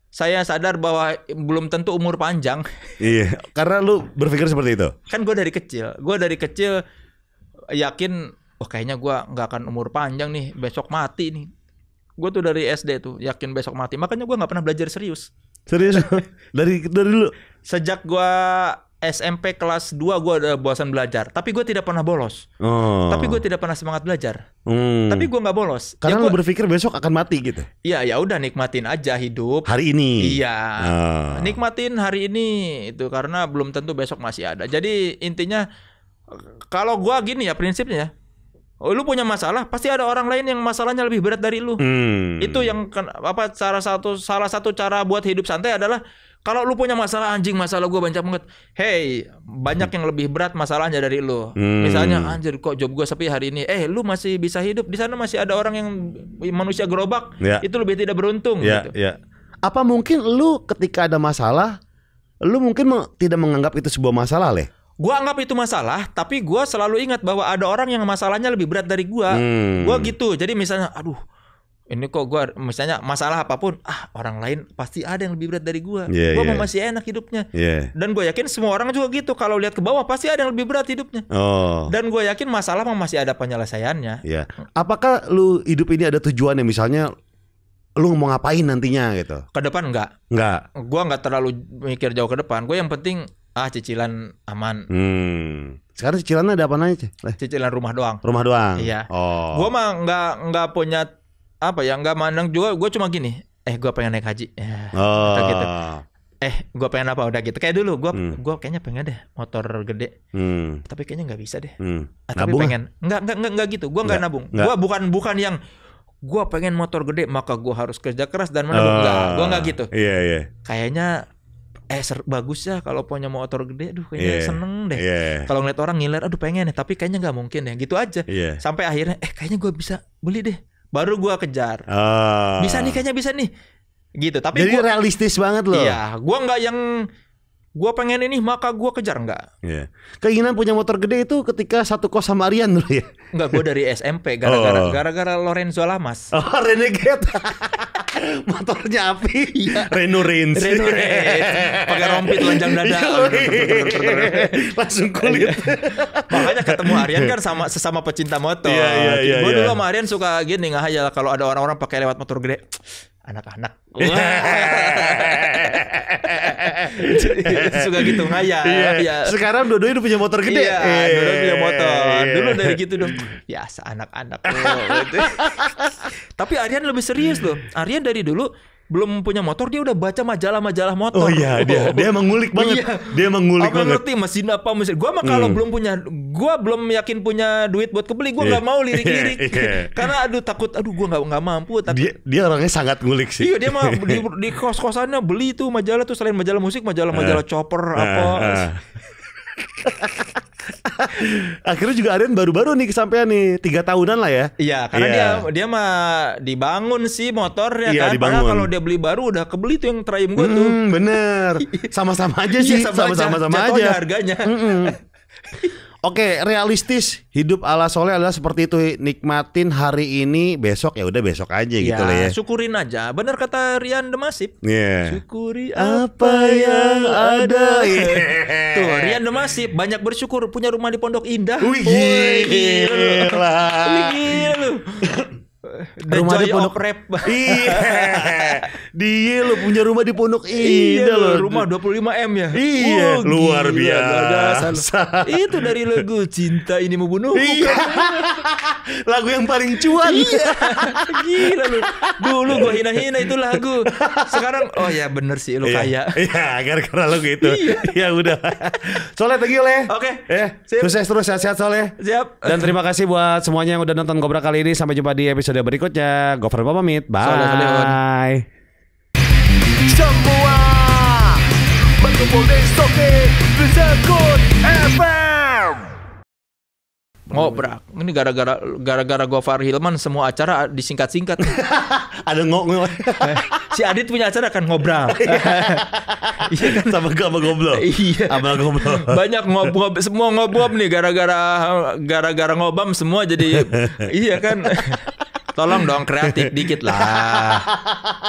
saya sadar bahwa belum tentu umur panjang. Iya, karena lu berpikir seperti itu. Kan gue dari kecil, gue dari kecil yakin, oh kayaknya gue nggak akan umur panjang nih, besok mati nih. Gue tuh dari SD tuh yakin besok mati. Makanya gue nggak pernah belajar serius. Serius? dari dari dulu. Sejak gue SMP kelas 2 gue ada bosan belajar, tapi gue tidak pernah bolos. Oh. Tapi gue tidak pernah semangat belajar. Hmm. Tapi gue nggak bolos. Ya karena ya gua, berpikir besok akan mati gitu. Iya, ya udah nikmatin aja hidup. Hari ini. Iya. Oh. Nikmatin hari ini itu karena belum tentu besok masih ada. Jadi intinya kalau gue gini ya prinsipnya, Oh, lu punya masalah, pasti ada orang lain yang masalahnya lebih berat dari lu. Hmm. Itu yang apa cara satu salah satu cara buat hidup santai adalah kalau lu punya masalah anjing masalah gue banyak banget. Hey, banyak yang lebih berat masalahnya dari lu. Hmm. Misalnya anjir kok job gue sepi hari ini. Eh, lu masih bisa hidup. Di sana masih ada orang yang manusia gerobak. Yeah. Itu lebih tidak beruntung yeah, gitu. Yeah. Apa mungkin lu ketika ada masalah, lu mungkin tidak menganggap itu sebuah masalah, leh? gue anggap itu masalah tapi gue selalu ingat bahwa ada orang yang masalahnya lebih berat dari gue hmm. gue gitu jadi misalnya aduh ini kok gue misalnya masalah apapun ah orang lain pasti ada yang lebih berat dari gue yeah, gue yeah. masih enak hidupnya yeah. dan gue yakin semua orang juga gitu kalau lihat ke bawah pasti ada yang lebih berat hidupnya oh. dan gue yakin masalah masih ada penyelesaiannya yeah. apakah lu hidup ini ada tujuannya misalnya lu mau ngapain nantinya gitu ke depan nggak nggak gue nggak terlalu mikir jauh ke depan gue yang penting ah cicilan aman. Hmm. Sekarang cicilannya ada apa nanya aja? Cicilan rumah doang. Rumah doang. Iya. Oh. Gua mah nggak nggak punya apa ya nggak mandang juga. Gue cuma gini. Eh gue pengen naik haji. Eh, oh. Gitu. Eh gue pengen apa udah gitu. Kayak dulu gue hmm. gue kayaknya pengen deh motor gede. Hmm. Tapi kayaknya nggak bisa deh. Hmm. Ah, tapi pengen. Nggak nggak nggak, nggak gitu. Gue nggak nabung. Gue bukan bukan yang gue pengen motor gede maka gue harus kerja keras dan menabung. Uh, nggak. Gue nggak gitu. Iya iya. Kayaknya eh ser bagus ya kalau punya motor gede aduh kayaknya yeah. seneng deh yeah. kalau ngeliat orang ngiler aduh pengen ya tapi kayaknya nggak mungkin deh. Ya. gitu aja yeah. sampai akhirnya eh kayaknya gue bisa beli deh baru gue kejar oh. bisa nih kayaknya bisa nih gitu tapi jadi gua, realistis banget loh iya gue nggak yang gue pengen ini maka gue kejar nggak yeah. keinginan punya motor gede itu ketika satu kos sama Rian dulu ya nggak gue dari SMP gara-gara oh. gara-gara Lorenzo Lamas oh renegade motornya api ya. Reno Rins Reno pakai rompi telanjang dada iya. langsung kulit iya. makanya ketemu Aryan kan sama sesama pecinta motor iya, iya, iya, gue dulu iya. sama Aryan suka gini ngahayal kalau ada orang-orang pakai lewat motor gede anak-anak suka gitu ngaya iya. ya. sekarang dua dua udah punya motor gede iya, dua punya motor dulu dari gitu dong ya anak-anak gitu. Tapi Aryan lebih serius loh. Aryan dari dulu belum punya motor dia udah baca majalah-majalah motor. Oh iya, dia oh. dia emang ngulik banget. Iya. Dia mengulik apa banget. ngerti mesin apa mesin. Gua mah kalau hmm. belum punya gua belum yakin punya duit buat kebeli, gua nggak yeah. mau lirik-lirik. yeah. Karena aduh takut aduh gua nggak nggak mampu takut. Dia dia orangnya sangat ngulik sih. Iya, dia mah di, di kos-kosannya beli tuh majalah tuh selain majalah musik, majalah-majalah uh, chopper uh, apa. Uh. Akhirnya juga Aryan baru-baru nih kesampaian nih tiga tahunan lah ya. Iya, karena yeah. dia dia mah dibangun sih ya yeah, kan. Dibangun. kalau dia beli baru udah kebeli tuh yang teraim gue hmm, tuh. Mm, bener, sama-sama aja sih, iya, sama-sama aja. sama, -sama, sama, -sama aja. Harganya. Mm -mm. Oke, okay, realistis hidup ala soleh adalah seperti itu nikmatin hari ini, besok ya udah besok aja gitu ya, gitu loh ya. Syukurin aja. Benar kata Rian Iya. Yeah. Syukuri apa yang ada. Yeah. Tuh, Rian Demasip banyak bersyukur punya rumah di Pondok Indah. Wih, gila. Wih, gila The rumah di Pondok Rep. Iya. lo punya rumah di Pondok iya, Indah lo. Rumah 25 M ya. Iya. Oh, luar gila, biasa. Itu dari lagu Cinta Ini mau Iya. lagu yang paling cuan. Iya. Gila lu. Dulu gua hina-hina itu lagu. Sekarang oh ya bener sih lu iya. kaya. Ya, gara-gara lagu gitu. Iya. ya udah. Soalnya tagih oleh. Oke. Okay. Eh, sukses terus sehat-sehat soalnya. Siap. Dan terima kasih buat semuanya yang udah nonton Gobra kali ini. Sampai jumpa di episode episode berikutnya. Gofar pamit. Bye. Bye. Semua berkumpul di Sokin Disakut FM. Ngobrak. Oh, Ini gara-gara gara-gara Gofar Hilman semua acara disingkat-singkat. Ada ngok-ngok. Eh, si Adit punya acara kan ngobrol. Iya kan sama sama goblok. Iya. Sama goblok. Banyak ngob-ngob semua ngob-ngob nih gara-gara gara-gara ngobam semua jadi iya kan. Tolong dong kreatif dikit lah.